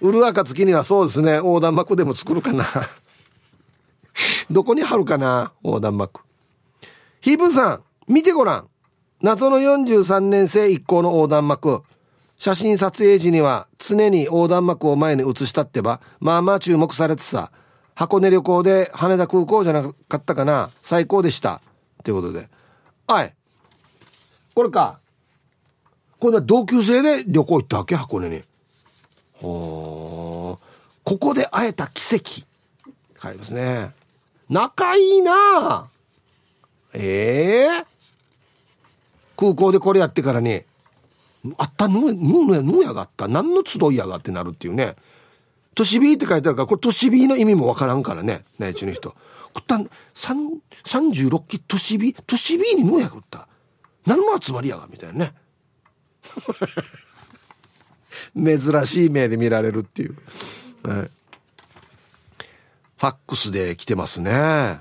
売る暁にはそうですね横断幕でも作るかな どこに貼るかな横断幕ヒープンさん見てごらん謎の43年生一行の横断幕写真撮影時には常に横断幕を前に映したってば、まあまあ注目されてさ、箱根旅行で羽田空港じゃなかったかな、最高でした。っいうことで。はい。これか。こんな同級生で旅行行ったわけ箱根に。ほー。ここで会えた奇跡。書いますね。仲いいなええー、空港でこれやってからに、あったののやのやがあった何の集いやがってなるっていうね都市 B って書いてあるからこれ都市 B の意味もわからんからね内地の人こった36期都市 B 都市 B にのやがった何の集まりやがみたいなね 珍しい目で見られるっていう、はい、ファックスで来てますね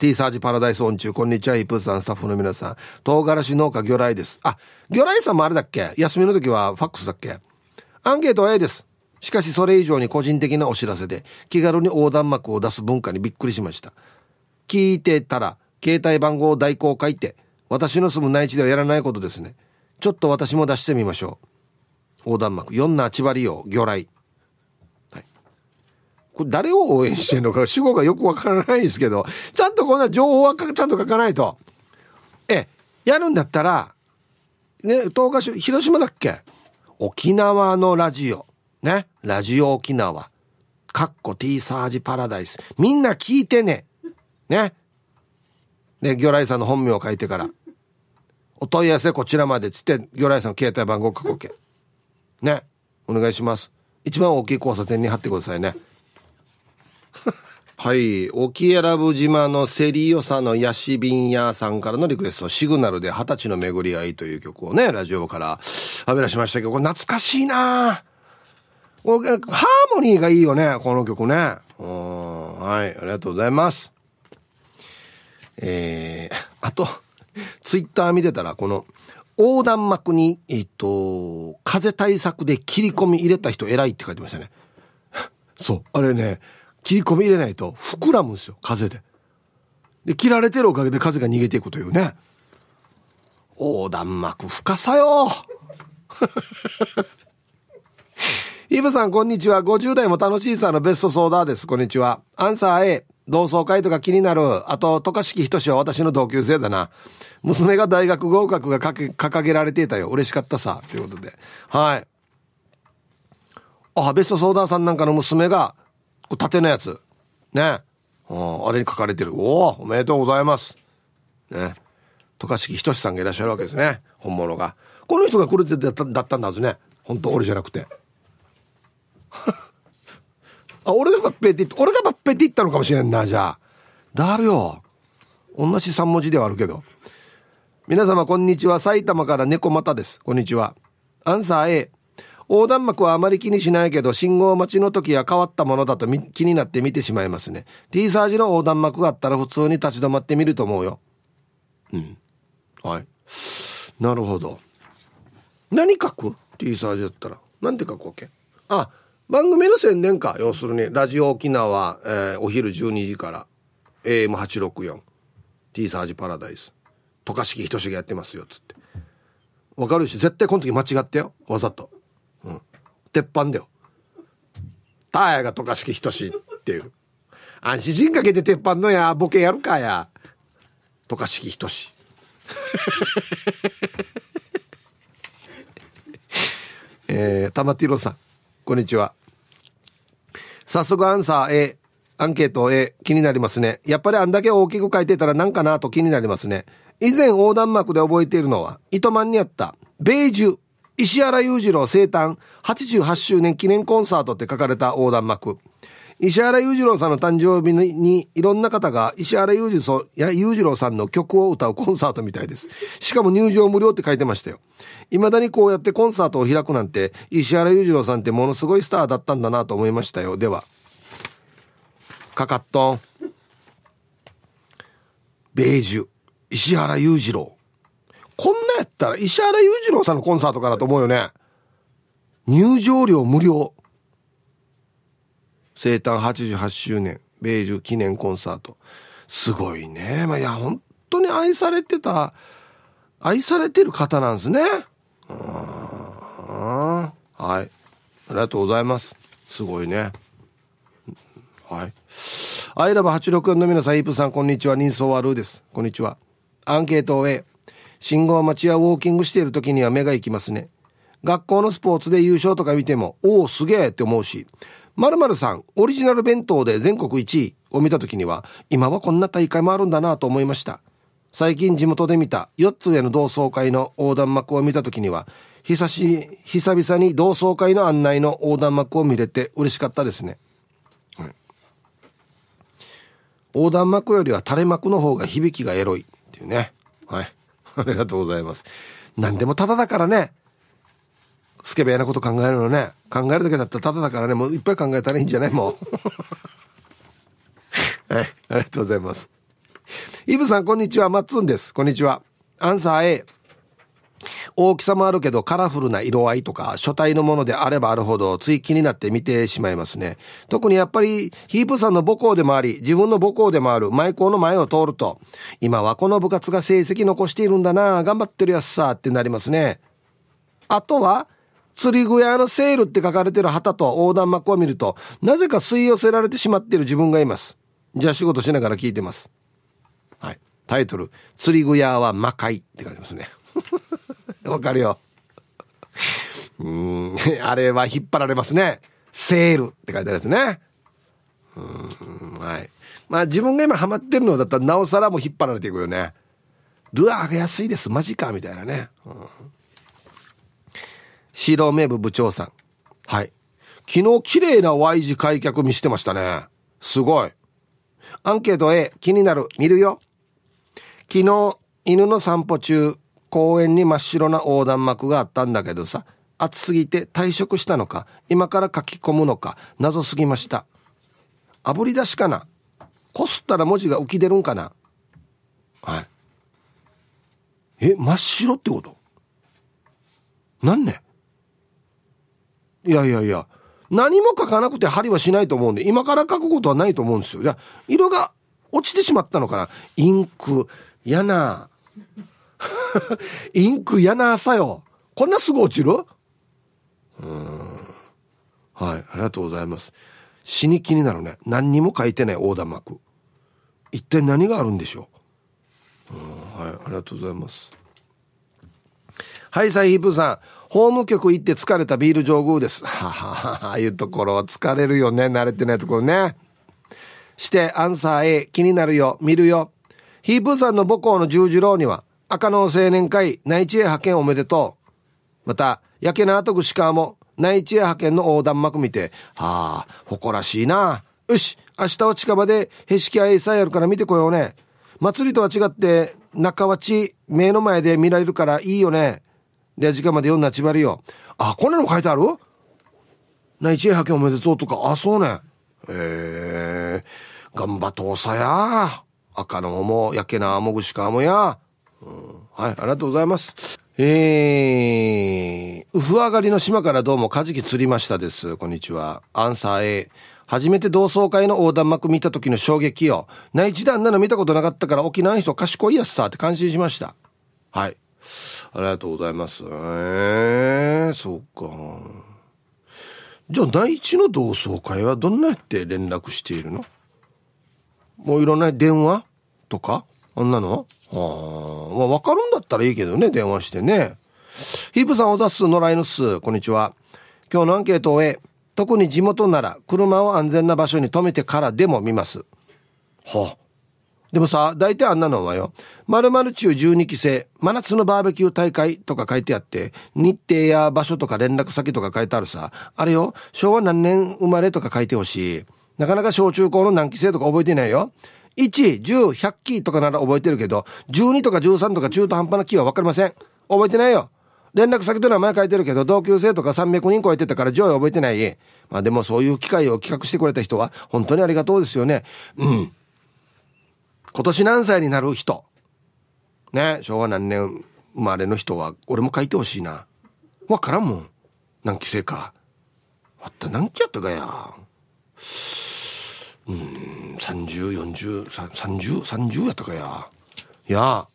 T サージパラダイスオン中、こんにちは、イプーさん、スタッフの皆さん。唐辛子農家、魚雷です。あ、魚雷さんもあれだっけ休みの時はファックスだっけアンケートは A です。しかしそれ以上に個人的なお知らせで、気軽に横断幕を出す文化にびっくりしました。聞いてたら、携帯番号代行書いて、私の住む内地ではやらないことですね。ちょっと私も出してみましょう。横断幕、4な千葉利用、魚雷。誰を応援してるのか主語がよくわからないんですけどちゃんとこんな情報はちゃんと書かないとえやるんだったらね東海市広島だっけ沖縄のラジオねラジオ沖縄かっこ T サージパラダイスみんな聞いてねねね魚雷さんの本名を書いてからお問い合わせこちらまでつって魚雷さんの携帯番号書こうけねお願いします一番大きい交差点に貼ってくださいね はい。沖選ぶ島のセリオサのヤシビンヤさんからのリクエスト、シグナルで二十歳の巡り合いという曲をね、ラジオから浴びらしましたけど、これ懐かしいなハーモニーがいいよね、この曲ね。うん。はい。ありがとうございます。えー、あと、ツイッター見てたら、この、横断幕に、えっと、風対策で切り込み入れた人偉いって書いてましたね。そう、あれね、切り込み入れないと膨らむんですよ風でで切られてるおかげで風が逃げていくというね横断幕深さよ イブさんこんにちは50代も楽しいさのベストソーダーですこんにちはアンサー A 同窓会とか気になるあと渡嘉敷仁は私の同級生だな娘が大学合格が掲げられていたよ嬉しかったさということではいあベストソーダーさんなんかの娘がこ縦のやつ。ね。あれに書かれてる。おお、おめでとうございます。ね。渡嘉敷仁さんがいらっしゃるわけですね。本物が。この人が来るってだっただったんだはずね。本当俺じゃなくて。あ、俺がバッペって言った、俺がバッペって言ったのかもしれんな、じゃあ。だるよ。同じ3文字ではあるけど。皆様、こんにちは。埼玉から猫又です。こんにちは。アンサー A。横断幕はあまり気にしないけど、信号待ちの時は変わったものだと気になって見てしまいますね。T サージの横断幕があったら普通に立ち止まってみると思うよ。うん。はい。なるほど。何書く ?T サージだったら。なんて書くわけあ、番組の宣伝か。要するに、ラジオ沖縄、えー、お昼12時から、AM864、T サージパラダイス、渡嘉敷仁がやってますよ、っつって。わかるし、絶対この時間違ってよ。わざと。うん、鉄板だよターヤが渡嘉敷仁っていうあし、じ人かけて鉄板のやボケやるかや渡嘉敷仁 えー、玉ティロさんこんにちは早速アンサー A アンケート A 気になりますねやっぱりあんだけ大きく書いてたら何かなと気になりますね以前横断幕で覚えているのは糸満にあったベージュ石原裕次郎生誕88周年記念コンサートって書かれた横断幕。石原裕次郎さんの誕生日にいろんな方が石原裕次郎や裕次郎さんの曲を歌うコンサートみたいです。しかも入場無料って書いてましたよ。未だにこうやってコンサートを開くなんて石原裕次郎さんってものすごいスターだったんだなと思いましたよ。では、かかっとん。ベージュ、石原裕次郎。こんなやったら石原裕次郎さんのコンサートかなと思うよね。入場料無料。生誕88周年、米寿記念コンサート。すごいね。まあ、いや、本当に愛されてた、愛されてる方なんですね。うん。はい。ありがとうございます。すごいね。はい。アイラブ864の皆さん、イープさん、こんにちは。人相はルーです。こんにちは。アンケートを A。信号待ちやウォーキングしている時には目が行きますね学校のスポーツで優勝とか見てもおおすげえって思うし〇〇さんオリジナル弁当で全国1位を見た時には今はこんな大会もあるんだなと思いました最近地元で見た4つ上の同窓会の横断幕を見た時には久し久々に同窓会の案内の横断幕を見れて嬉しかったですね、横断幕よりは垂れ幕の方が響きがエロいっていうねはい ありがとうございます。何でもタダだからね。スケベなこと考えるのね。考えるだけだったらタダだからね。もういっぱい考えたらいいんじゃないもう。はい。ありがとうございます。イブさん、こんにちは。マッツンです。こんにちは。アンサー A。大きさもあるけどカラフルな色合いとか書体のものであればあるほどつい気になって見てしまいますね。特にやっぱりヒープさんの母校でもあり、自分の母校でもある舞校の前を通ると、今はこの部活が成績残しているんだな頑張ってるやつさってなりますね。あとは、釣り具屋のセールって書かれてる旗と横断幕を見ると、なぜか吸い寄せられてしまっている自分がいます。じゃあ仕事しながら聞いてます。はい。タイトル、釣り具屋は魔界って書いてますね。わかるよ。うん、あれは引っ張られますね。セールって書いてあるやつね。うん、はい。まあ自分が今ハマってるのだったらなおさらも引っ張られていくよね。ルアーが安いです。マジか。みたいなね。うん、白名部部長さん。はい。昨日綺麗な Y 字開脚見してましたね。すごい。アンケート A、気になる、見るよ。昨日、犬の散歩中、公園に真っ白な横断幕があったんだけどさ暑すぎて退職したのか今から書き込むのか謎すぎましたあぶり出しかなこすったら文字が浮き出るんかなはいえ真っ白ってこと何ねいやいやいや何も書かなくて針はしないと思うんで今から書くことはないと思うんですよじゃ色が落ちてしまったのかなインク嫌な インク嫌な朝よ。こんなすぐ落ちるうん。はい、ありがとうございます。死に気になるね。何にも書いてない横断幕。一体何があるんでしょう。うん、はい、ありがとうございます。はい、サイヒープさん。法務局行って疲れたビール上宮です。はははあいうところは疲れるよね。慣れてないところね。して、アンサー A、気になるよ、見るよ。ヒープーさんの母校の十字路には、赤の青年会内地へ派遣おめでとう。また、焼けなあと串川も内地へ派遣の横断幕見て、はあ、誇らしいな。よし、明日は近場でへしきあいさえあるから見てこようね。祭りとは違って、中町、目の前で見られるからいいよね。で、時間まで読んだちばりよ。あ、こんなの書いてある内地へ派遣おめでとうとか、あ、そうね。へえ、頑張とうさや。赤のも焼けなもぐしかもや。うん、はい、ありがとうございます。えー、ウフ上がりの島からどうもカジキ釣りましたです。こんにちは。アンサー A。初めて同窓会の横断幕見た時の衝撃よ。内地団なの見たことなかったから沖縄の人賢いやつさって感心しました。はい。ありがとうございます。えー、そっか。じゃあ内地の同窓会はどんなやって連絡しているのもういろんな電話とかあんなのああ、まあ、わかるんだったらいいけどね、電話してね。ヒープさんおざっす、らいのっす。こんにちは。今日のアンケートを終え、特に地元なら車を安全な場所に止めてからでも見ます。はあ。でもさ、大体あんなのはよ、〇〇中12期生、真夏のバーベキュー大会とか書いてあって、日程や場所とか連絡先とか書いてあるさ、あれよ、昭和何年生まれとか書いてほしい。なかなか小中高の何期生とか覚えてないよ。1、10、100期とかなら覚えてるけど、12とか13とか中途半端な期は分かりません。覚えてないよ。連絡先と名前書いてるけど、同級生とか300人超えてたから上位覚えてない。まあでもそういう機会を企画してくれた人は本当にありがとうですよね。うん。今年何歳になる人。ね、昭和何年生まれの人は俺も書いてほしいな。わからんもん。何期生か。あった何期やったかや。うん30403030やったかやや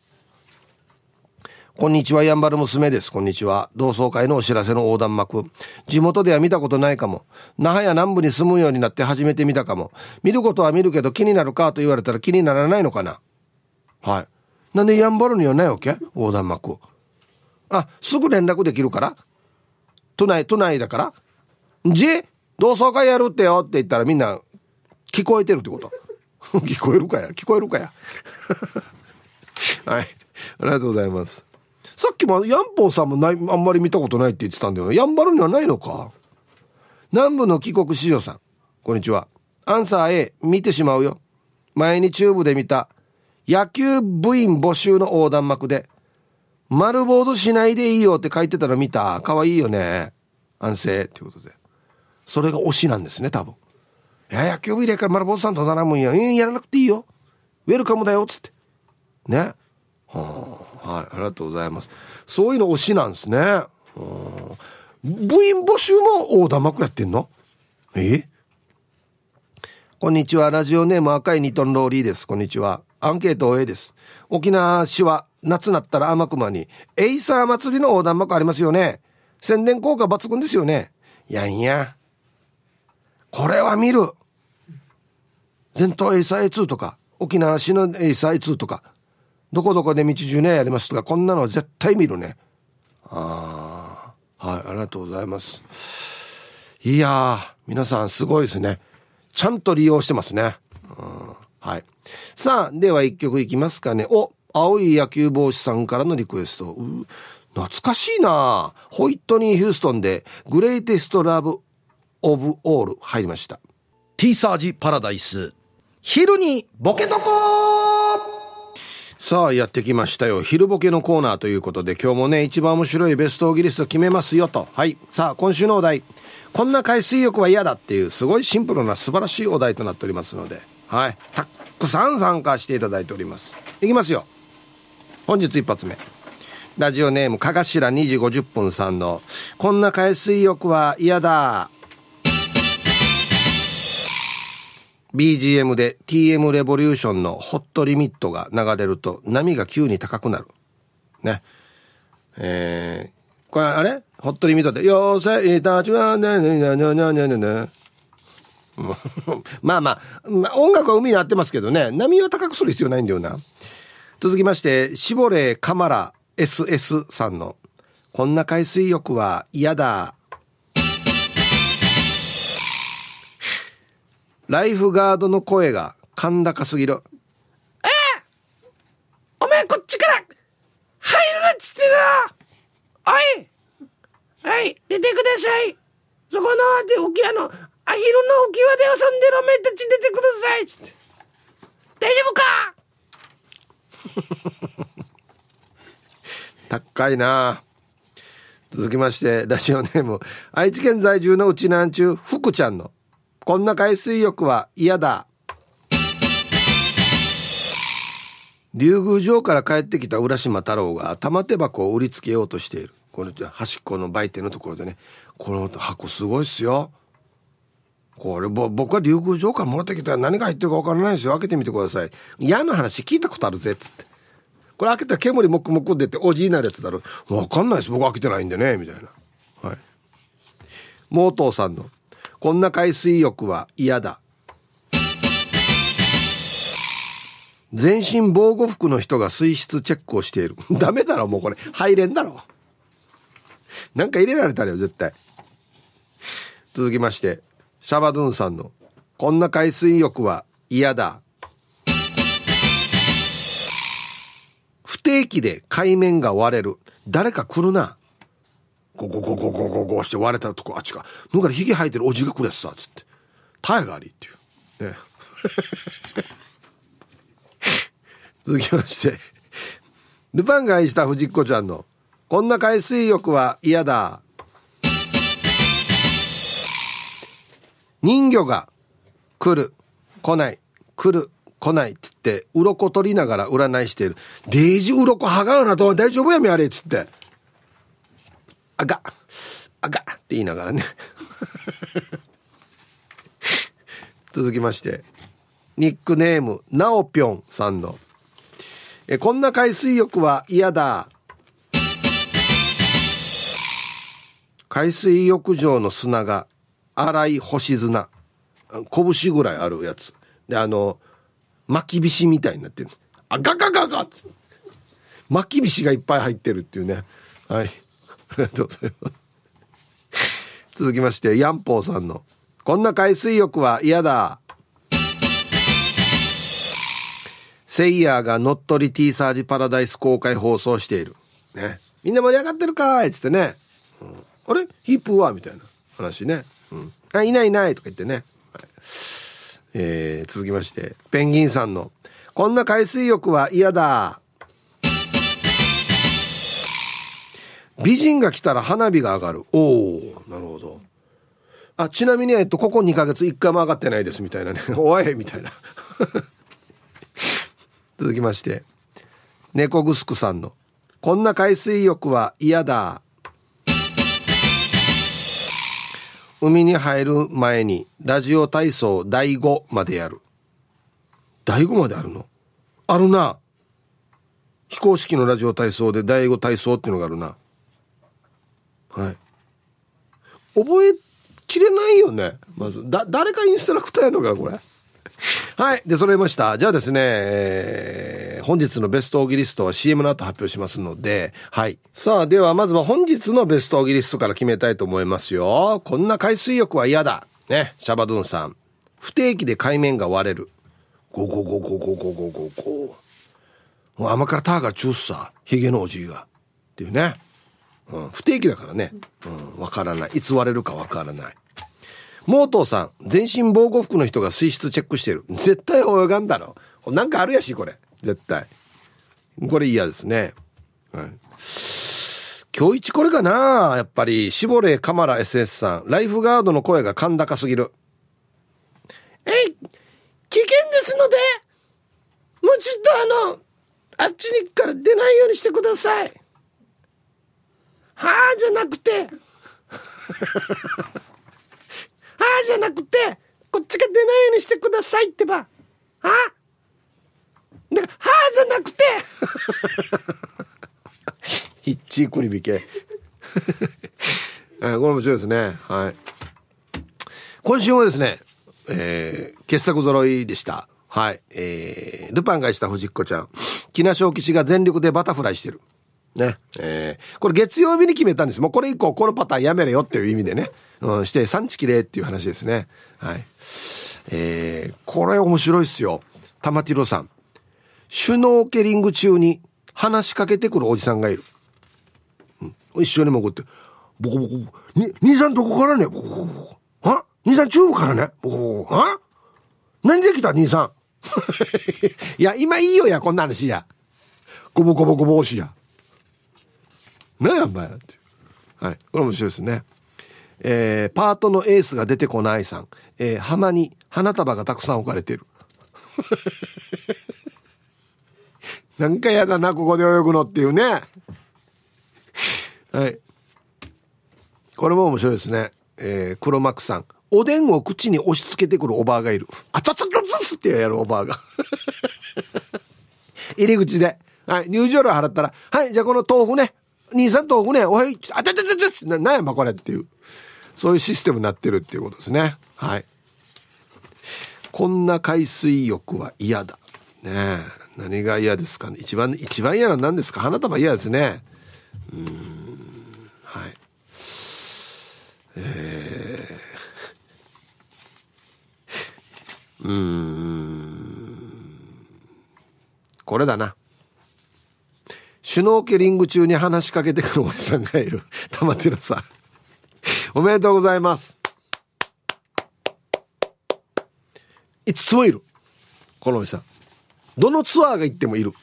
こんにちは、やんばる娘です。こんにちは。同窓会のお知らせの横断幕。地元では見たことないかも。那覇や南部に住むようになって初めて見たかも。見ることは見るけど気になるかと言われたら気にならないのかな。はい。なんでやんばるにはないわけ横断幕。あ、すぐ連絡できるから都内、都内だからじ同窓会やるってよって言ったらみんな聞こえてるってこと 聞こえるかや聞こえるかや はいありがとうございますさっきもヤンポーさんもないあんまり見たことないって言ってたんだよねやんばるにはないのか南部の帰国子女さんこんにちはアンサー A 見てしまうよ前にチューブで見た野球部員募集の横断幕で丸坊主しないでいいよって書いてたの見た。かわいいよね。安静。ということで。それが推しなんですね、多分。「いや野球部入れから丸坊主さんと並ぶんや、えやらなくていいよウェルカムだよ」っつってねはあ、はいありがとうございますそういうの推しなんですね、はあ、部員募集も大玉区やってんのえこんにちはラジオネーム赤いニトンローリーですこんにちはアンケート A です沖縄市は夏なったら天熊にエイサー祭りの横断幕ありますよね宣伝効果抜群ですよねやんやこれは見る全島 A サイ2とか沖縄市の s サ2とかどこどこで道中ね、やりますとかこんなのは絶対見るねああはいありがとうございますいや皆さんすごいですねちゃんと利用してますね、うん、はいさあでは1曲いきますかねお青い野球帽子さんからのリクエスト懐かしいなホイットニー・ヒューストンで「グレイテスト・ラブ・オブオール入りました。ティーサージパラダイス。昼にボケとこさあやってきましたよ。昼ボケのコーナーということで今日もね、一番面白いベストオーギリスト決めますよと。はい。さあ今週のお題。こんな海水浴は嫌だっていうすごいシンプルな素晴らしいお題となっておりますので。はい。たくさん参加していただいております。いきますよ。本日一発目。ラジオネーム、かがしら2時50分さんの、こんな海水浴は嫌だ。BGM で TM レボリューションのホットリミットが流れると波が急に高くなる。ね。えー、これあれホットリミットで、よせいたちが、ねねねねねねね。まあまあ、まあ、音楽は海に合ってますけどね、波は高くする必要ないんだよな。続きまして、シボレーカマラ SS さんの、こんな海水浴は嫌だ。ライフガードの声が甲高すぎる。ええお前こっちから入るなっつってなおいはい出てくださいそこの浮きあのアヒルの浮き輪で遊んでるお前たち出てくださいっつって大丈夫か高いな続きましてラジオネーム愛知県在住のうちなんちゅう福ちゃんのこんな海水浴は嫌だ。竜宮城から帰ってきた浦島太郎が玉手箱を売りつけようとしているこの端っこの売店のところでねこの箱すごいっすよこれ僕は竜宮城からもらってきたら何が入ってるか分からないですよ開けてみてください嫌な話聞いたことあるぜっつってこれ開けたら煙もくもく出ておじになるやつだろ分かんないです僕開けてないんでねみたいなはい毛頭さんのこんな海水浴は嫌だ。全身防護服の人が水質チェックをしている。ダメだろ、もうこれ。入れんだろ。なんか入れられたらよ、絶対。続きまして、シャバドゥンさんの、こんな海水浴は嫌だ。不定期で海面が割れる。誰か来るな。ゴゴゴゴゴゴゴして割れたとこあっちか向かでひげ生えてるおじがくれっさっつってタイガーリーっていうね続きましてルパンが愛した藤子ちゃんの「こんな海水浴は嫌だ」人魚が来る来ない来る来ないっつって鱗取りながら占いしている「デージ鱗はがうなと大丈夫やめあれ」っつって。あが、あがって言いながらね 続きまして、ニックネーム、なおぴょんさんの、え、こんな海水浴は嫌だ。海水浴場の砂が荒い星砂。拳ぐらいあるやつ。で、あの、巻きびしみたいになってる。あ、ガガガガ巻きびしがいっぱい入ってるっていうね。はい。ありがとうございます。続きまして、ヤンポーさんの、こんな海水浴は嫌だ。セイヤーが乗っ取りティーサージパラダイス公開放送している。ね。みんな盛り上がってるかーいっつってね。うん、あれヒップはみたいな話ね。うん。あ、いないいないとか言ってね。はい、えー、続きまして、ペンギンさんの、こんな海水浴は嫌だ。美人が来たら花火が上がるおおなるほどあちなみに、えっと、ここ2か月1回も上がってないですみたいなね おいみたいな 続きまして猫グスクさんの「こんな海水浴は嫌だ」海に入る前にラジオ体操第5までやる第5まであるのあるな非公式のラジオ体操で第5体操っていうのがあるなはい、覚えきれないよねまずだ誰かインストラクターやのかこれはいで揃いましたじゃあですね、えー、本日のベストオーギリストは CM の後発表しますのではいさあではまずは本日のベストオーギリストから決めたいと思いますよこんな海水浴は嫌だねシャバドゥンさん不定期で海面が割れるゴゴゴゴゴゴゴゴゴもう甘辛ターガチューッサヒゲのおじいがっていうねうん、不定期だからね。うん、わからない。いつ割れるかわからない。モートーさん、全身防護服の人が水質チェックしてる。絶対泳がんだろ。なんかあるやし、これ。絶対。これ嫌ですね。はい。今日一これかなやっぱり、しぼれカマラ SS さん、ライフガードの声が甲高すぎる。えい危険ですので、もうちょっとあの、あっちにから出ないようにしてください。はあじゃなくてはあ じゃなくてこっちが出ないようにしてくださいってばはあだからはあじゃなくて ひっちくりびけえ これ面白いですねはい今週もですねえー、傑作揃いでしたはいえー、ルパンがした藤子ちゃん木梨昭吉が全力でバタフライしてるね。えー、これ月曜日に決めたんです。もうこれ以降このパターンやめれよっていう意味でね。うん、して産地綺麗っていう話ですね。はい。えー、これ面白いっすよ。玉城さん。シュノーケリング中に話しかけてくるおじさんがいる。うん、一緒に潜って、ボコボコ、に、兄さんどこからねボコボコ。は兄さん中国からねボコボコ。は何できた兄さん。いや、今いいよや、こんな話や。ゴボゴボゴボしや。なんやお前って。はい。これ面白いですね。えー、パートのエースが出てこないさん。えー、浜に花束がたくさん置かれてる。なんかやだな、ここで泳ぐのっていうね。はい。これも面白いですね。えー、黒幕さん。おでんを口に押し付けてくるおばあがいる。あたたたたつってやるおばあが。入り口で。はい。入場料払ったら、はい、じゃあこの豆腐ね。兄さんとおね、おはよう、あたたたたつな、なんやまこれっていう。そういうシステムになってるっていうことですね。はい。こんな海水浴は嫌だ。ねえ。何が嫌ですかね。一番、一番嫌な何ですか花束嫌ですね。うん。はい。えー。うん。これだな。シュノーケリング中に話しかけてくるおじさんがいる 玉寺さんおめでとうございますいつもいるこのおじさんどのツアーが行ってもいる、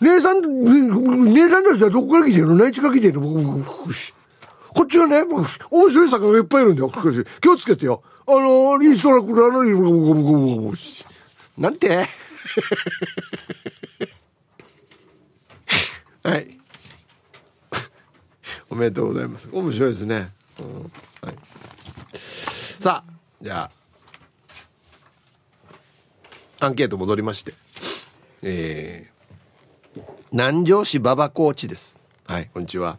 姉さん姉さんたちはどこから来てるの内地から来てるのこっちはね、面白い魚がいっぱいいるんだよ。気をつけてよ。あのー、いンストラクターの、なんてはい おめでとうございます面白いですね、うんはい、さあじゃあアンケート戻りましてえー、南城市馬場コーチですはいこんにちは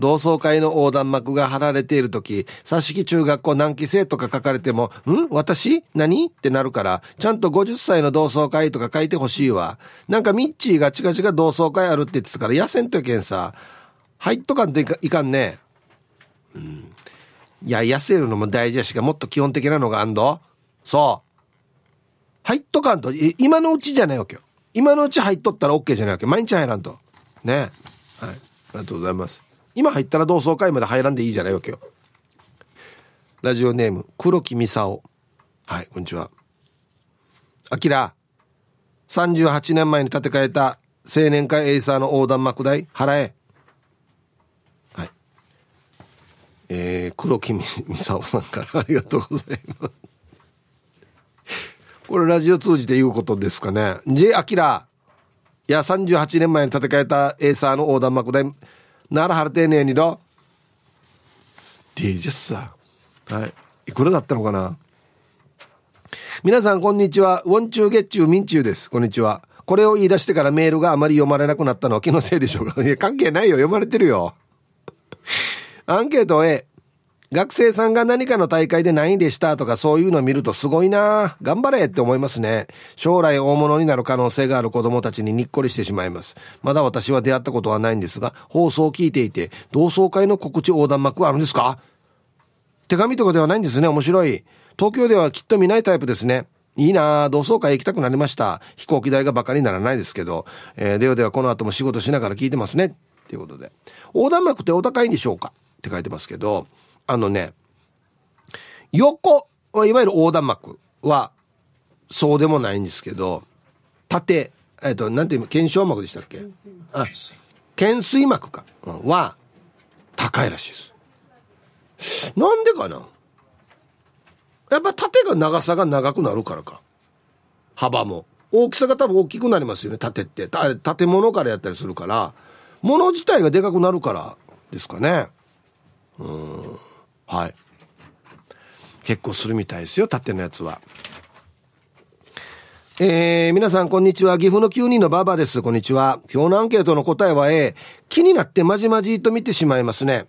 同窓会の横断幕が貼られている時、佐敷中学校何期生とか書かれても、ん私何ってなるから、ちゃんと50歳の同窓会とか書いてほしいわ。なんかミッチーがチカチカ同窓会あるって言ってたから、痩せんとけんさ。入っとかんといかんね。うん。いや、痩せるのも大事やしが、もっと基本的なのがあんど。そう。入っとかんと、今のうちじゃないわけよ。今のうち入っとったら OK じゃないわけ。毎日入らんと。ね。はい。ありがとうございます。今入ったら同窓会まで入らんでいいじゃないわけよラジオネーム黒木美沙はいこんにちはあきら38年前に建て替えた青年会エイサーの横断幕代払えはいえー、黒木美沙さんからありがとうございますこれラジオ通じて言うことですかね J あきらいや38年前に建て替えたエイサーの横断幕代ならはるてねえにど。デージャスさ。はい。いくらだったのかな皆さん、こんにちは。ウォンチューゲッチューミンチューです。こんにちは。これを言い出してからメールがあまり読まれなくなったのは気のせいでしょうか。いや、関係ないよ。読まれてるよ。アンケート A。学生さんが何かの大会で何位でしたとかそういうのを見るとすごいな頑張れって思いますね。将来大物になる可能性がある子供たちににっこりしてしまいます。まだ私は出会ったことはないんですが、放送を聞いていて、同窓会の告知横断幕はあるんですか手紙とかではないんですね。面白い。東京ではきっと見ないタイプですね。いいな同窓会行きたくなりました。飛行機代がバカにならないですけど。えー、ではではこの後も仕事しながら聞いてますね。ということで。横断幕ってお高いんでしょうかって書いてますけど、あのね、横、いわゆる横断幕は、そうでもないんですけど、縦、えっ、と、なんていう、検証幕でしたっけあ、懸垂幕か、うん、は、高いらしいです。なんでかなやっぱ縦が長さが長くなるからか。幅も。大きさが多分大きくなりますよね、縦って。建物からやったりするから、物自体がでかくなるからですかね。うん。はい結構するみたいですよ縦のやつはえー、皆さんこんにちは。岐阜の9人のババです。こんにちは。今日のアンケートの答えは A。気になってまじまじと見てしまいますね。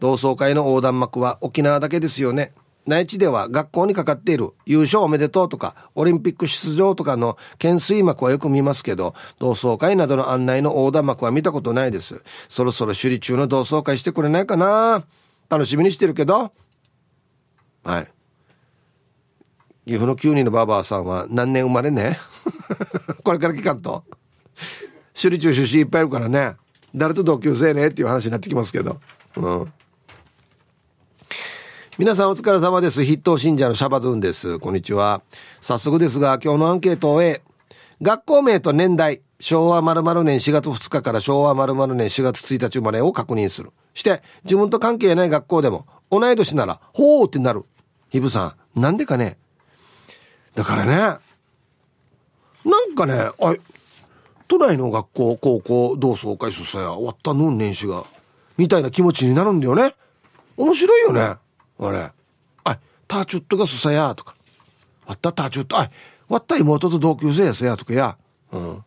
同窓会の横断幕は沖縄だけですよね。内地では学校にかかっている優勝おめでとうとかオリンピック出場とかの懸垂幕はよく見ますけど同窓会などの案内の横断幕は見たことないです。そろそろ首里中の同窓会してくれないかな楽しみにしてるけどはい岐阜の9人のババアさんは何年生まれね これから聞かんと首里中出身いっぱいいるからね誰と同級生ねっていう話になってきますけどうん皆さんお疲れ様です。筆頭信者のシャバズーンです。こんにちは。早速ですが、今日のアンケートを終え、学校名と年代、昭和〇〇年4月2日から昭和〇〇年4月1日生まれを確認する。して、自分と関係ない学校でも、同い年なら、ほうってなる。ヒブさん、なんでかね。だからね、なんかね、あい、都内の学校、高校、同窓会すさや、終わったのん年始が、みたいな気持ちになるんだよね。面白いよね、あれ。あい、ターチュットがすさや、とか。わったターチュット、あい、わった妹と同級生やすや、とかや。うん。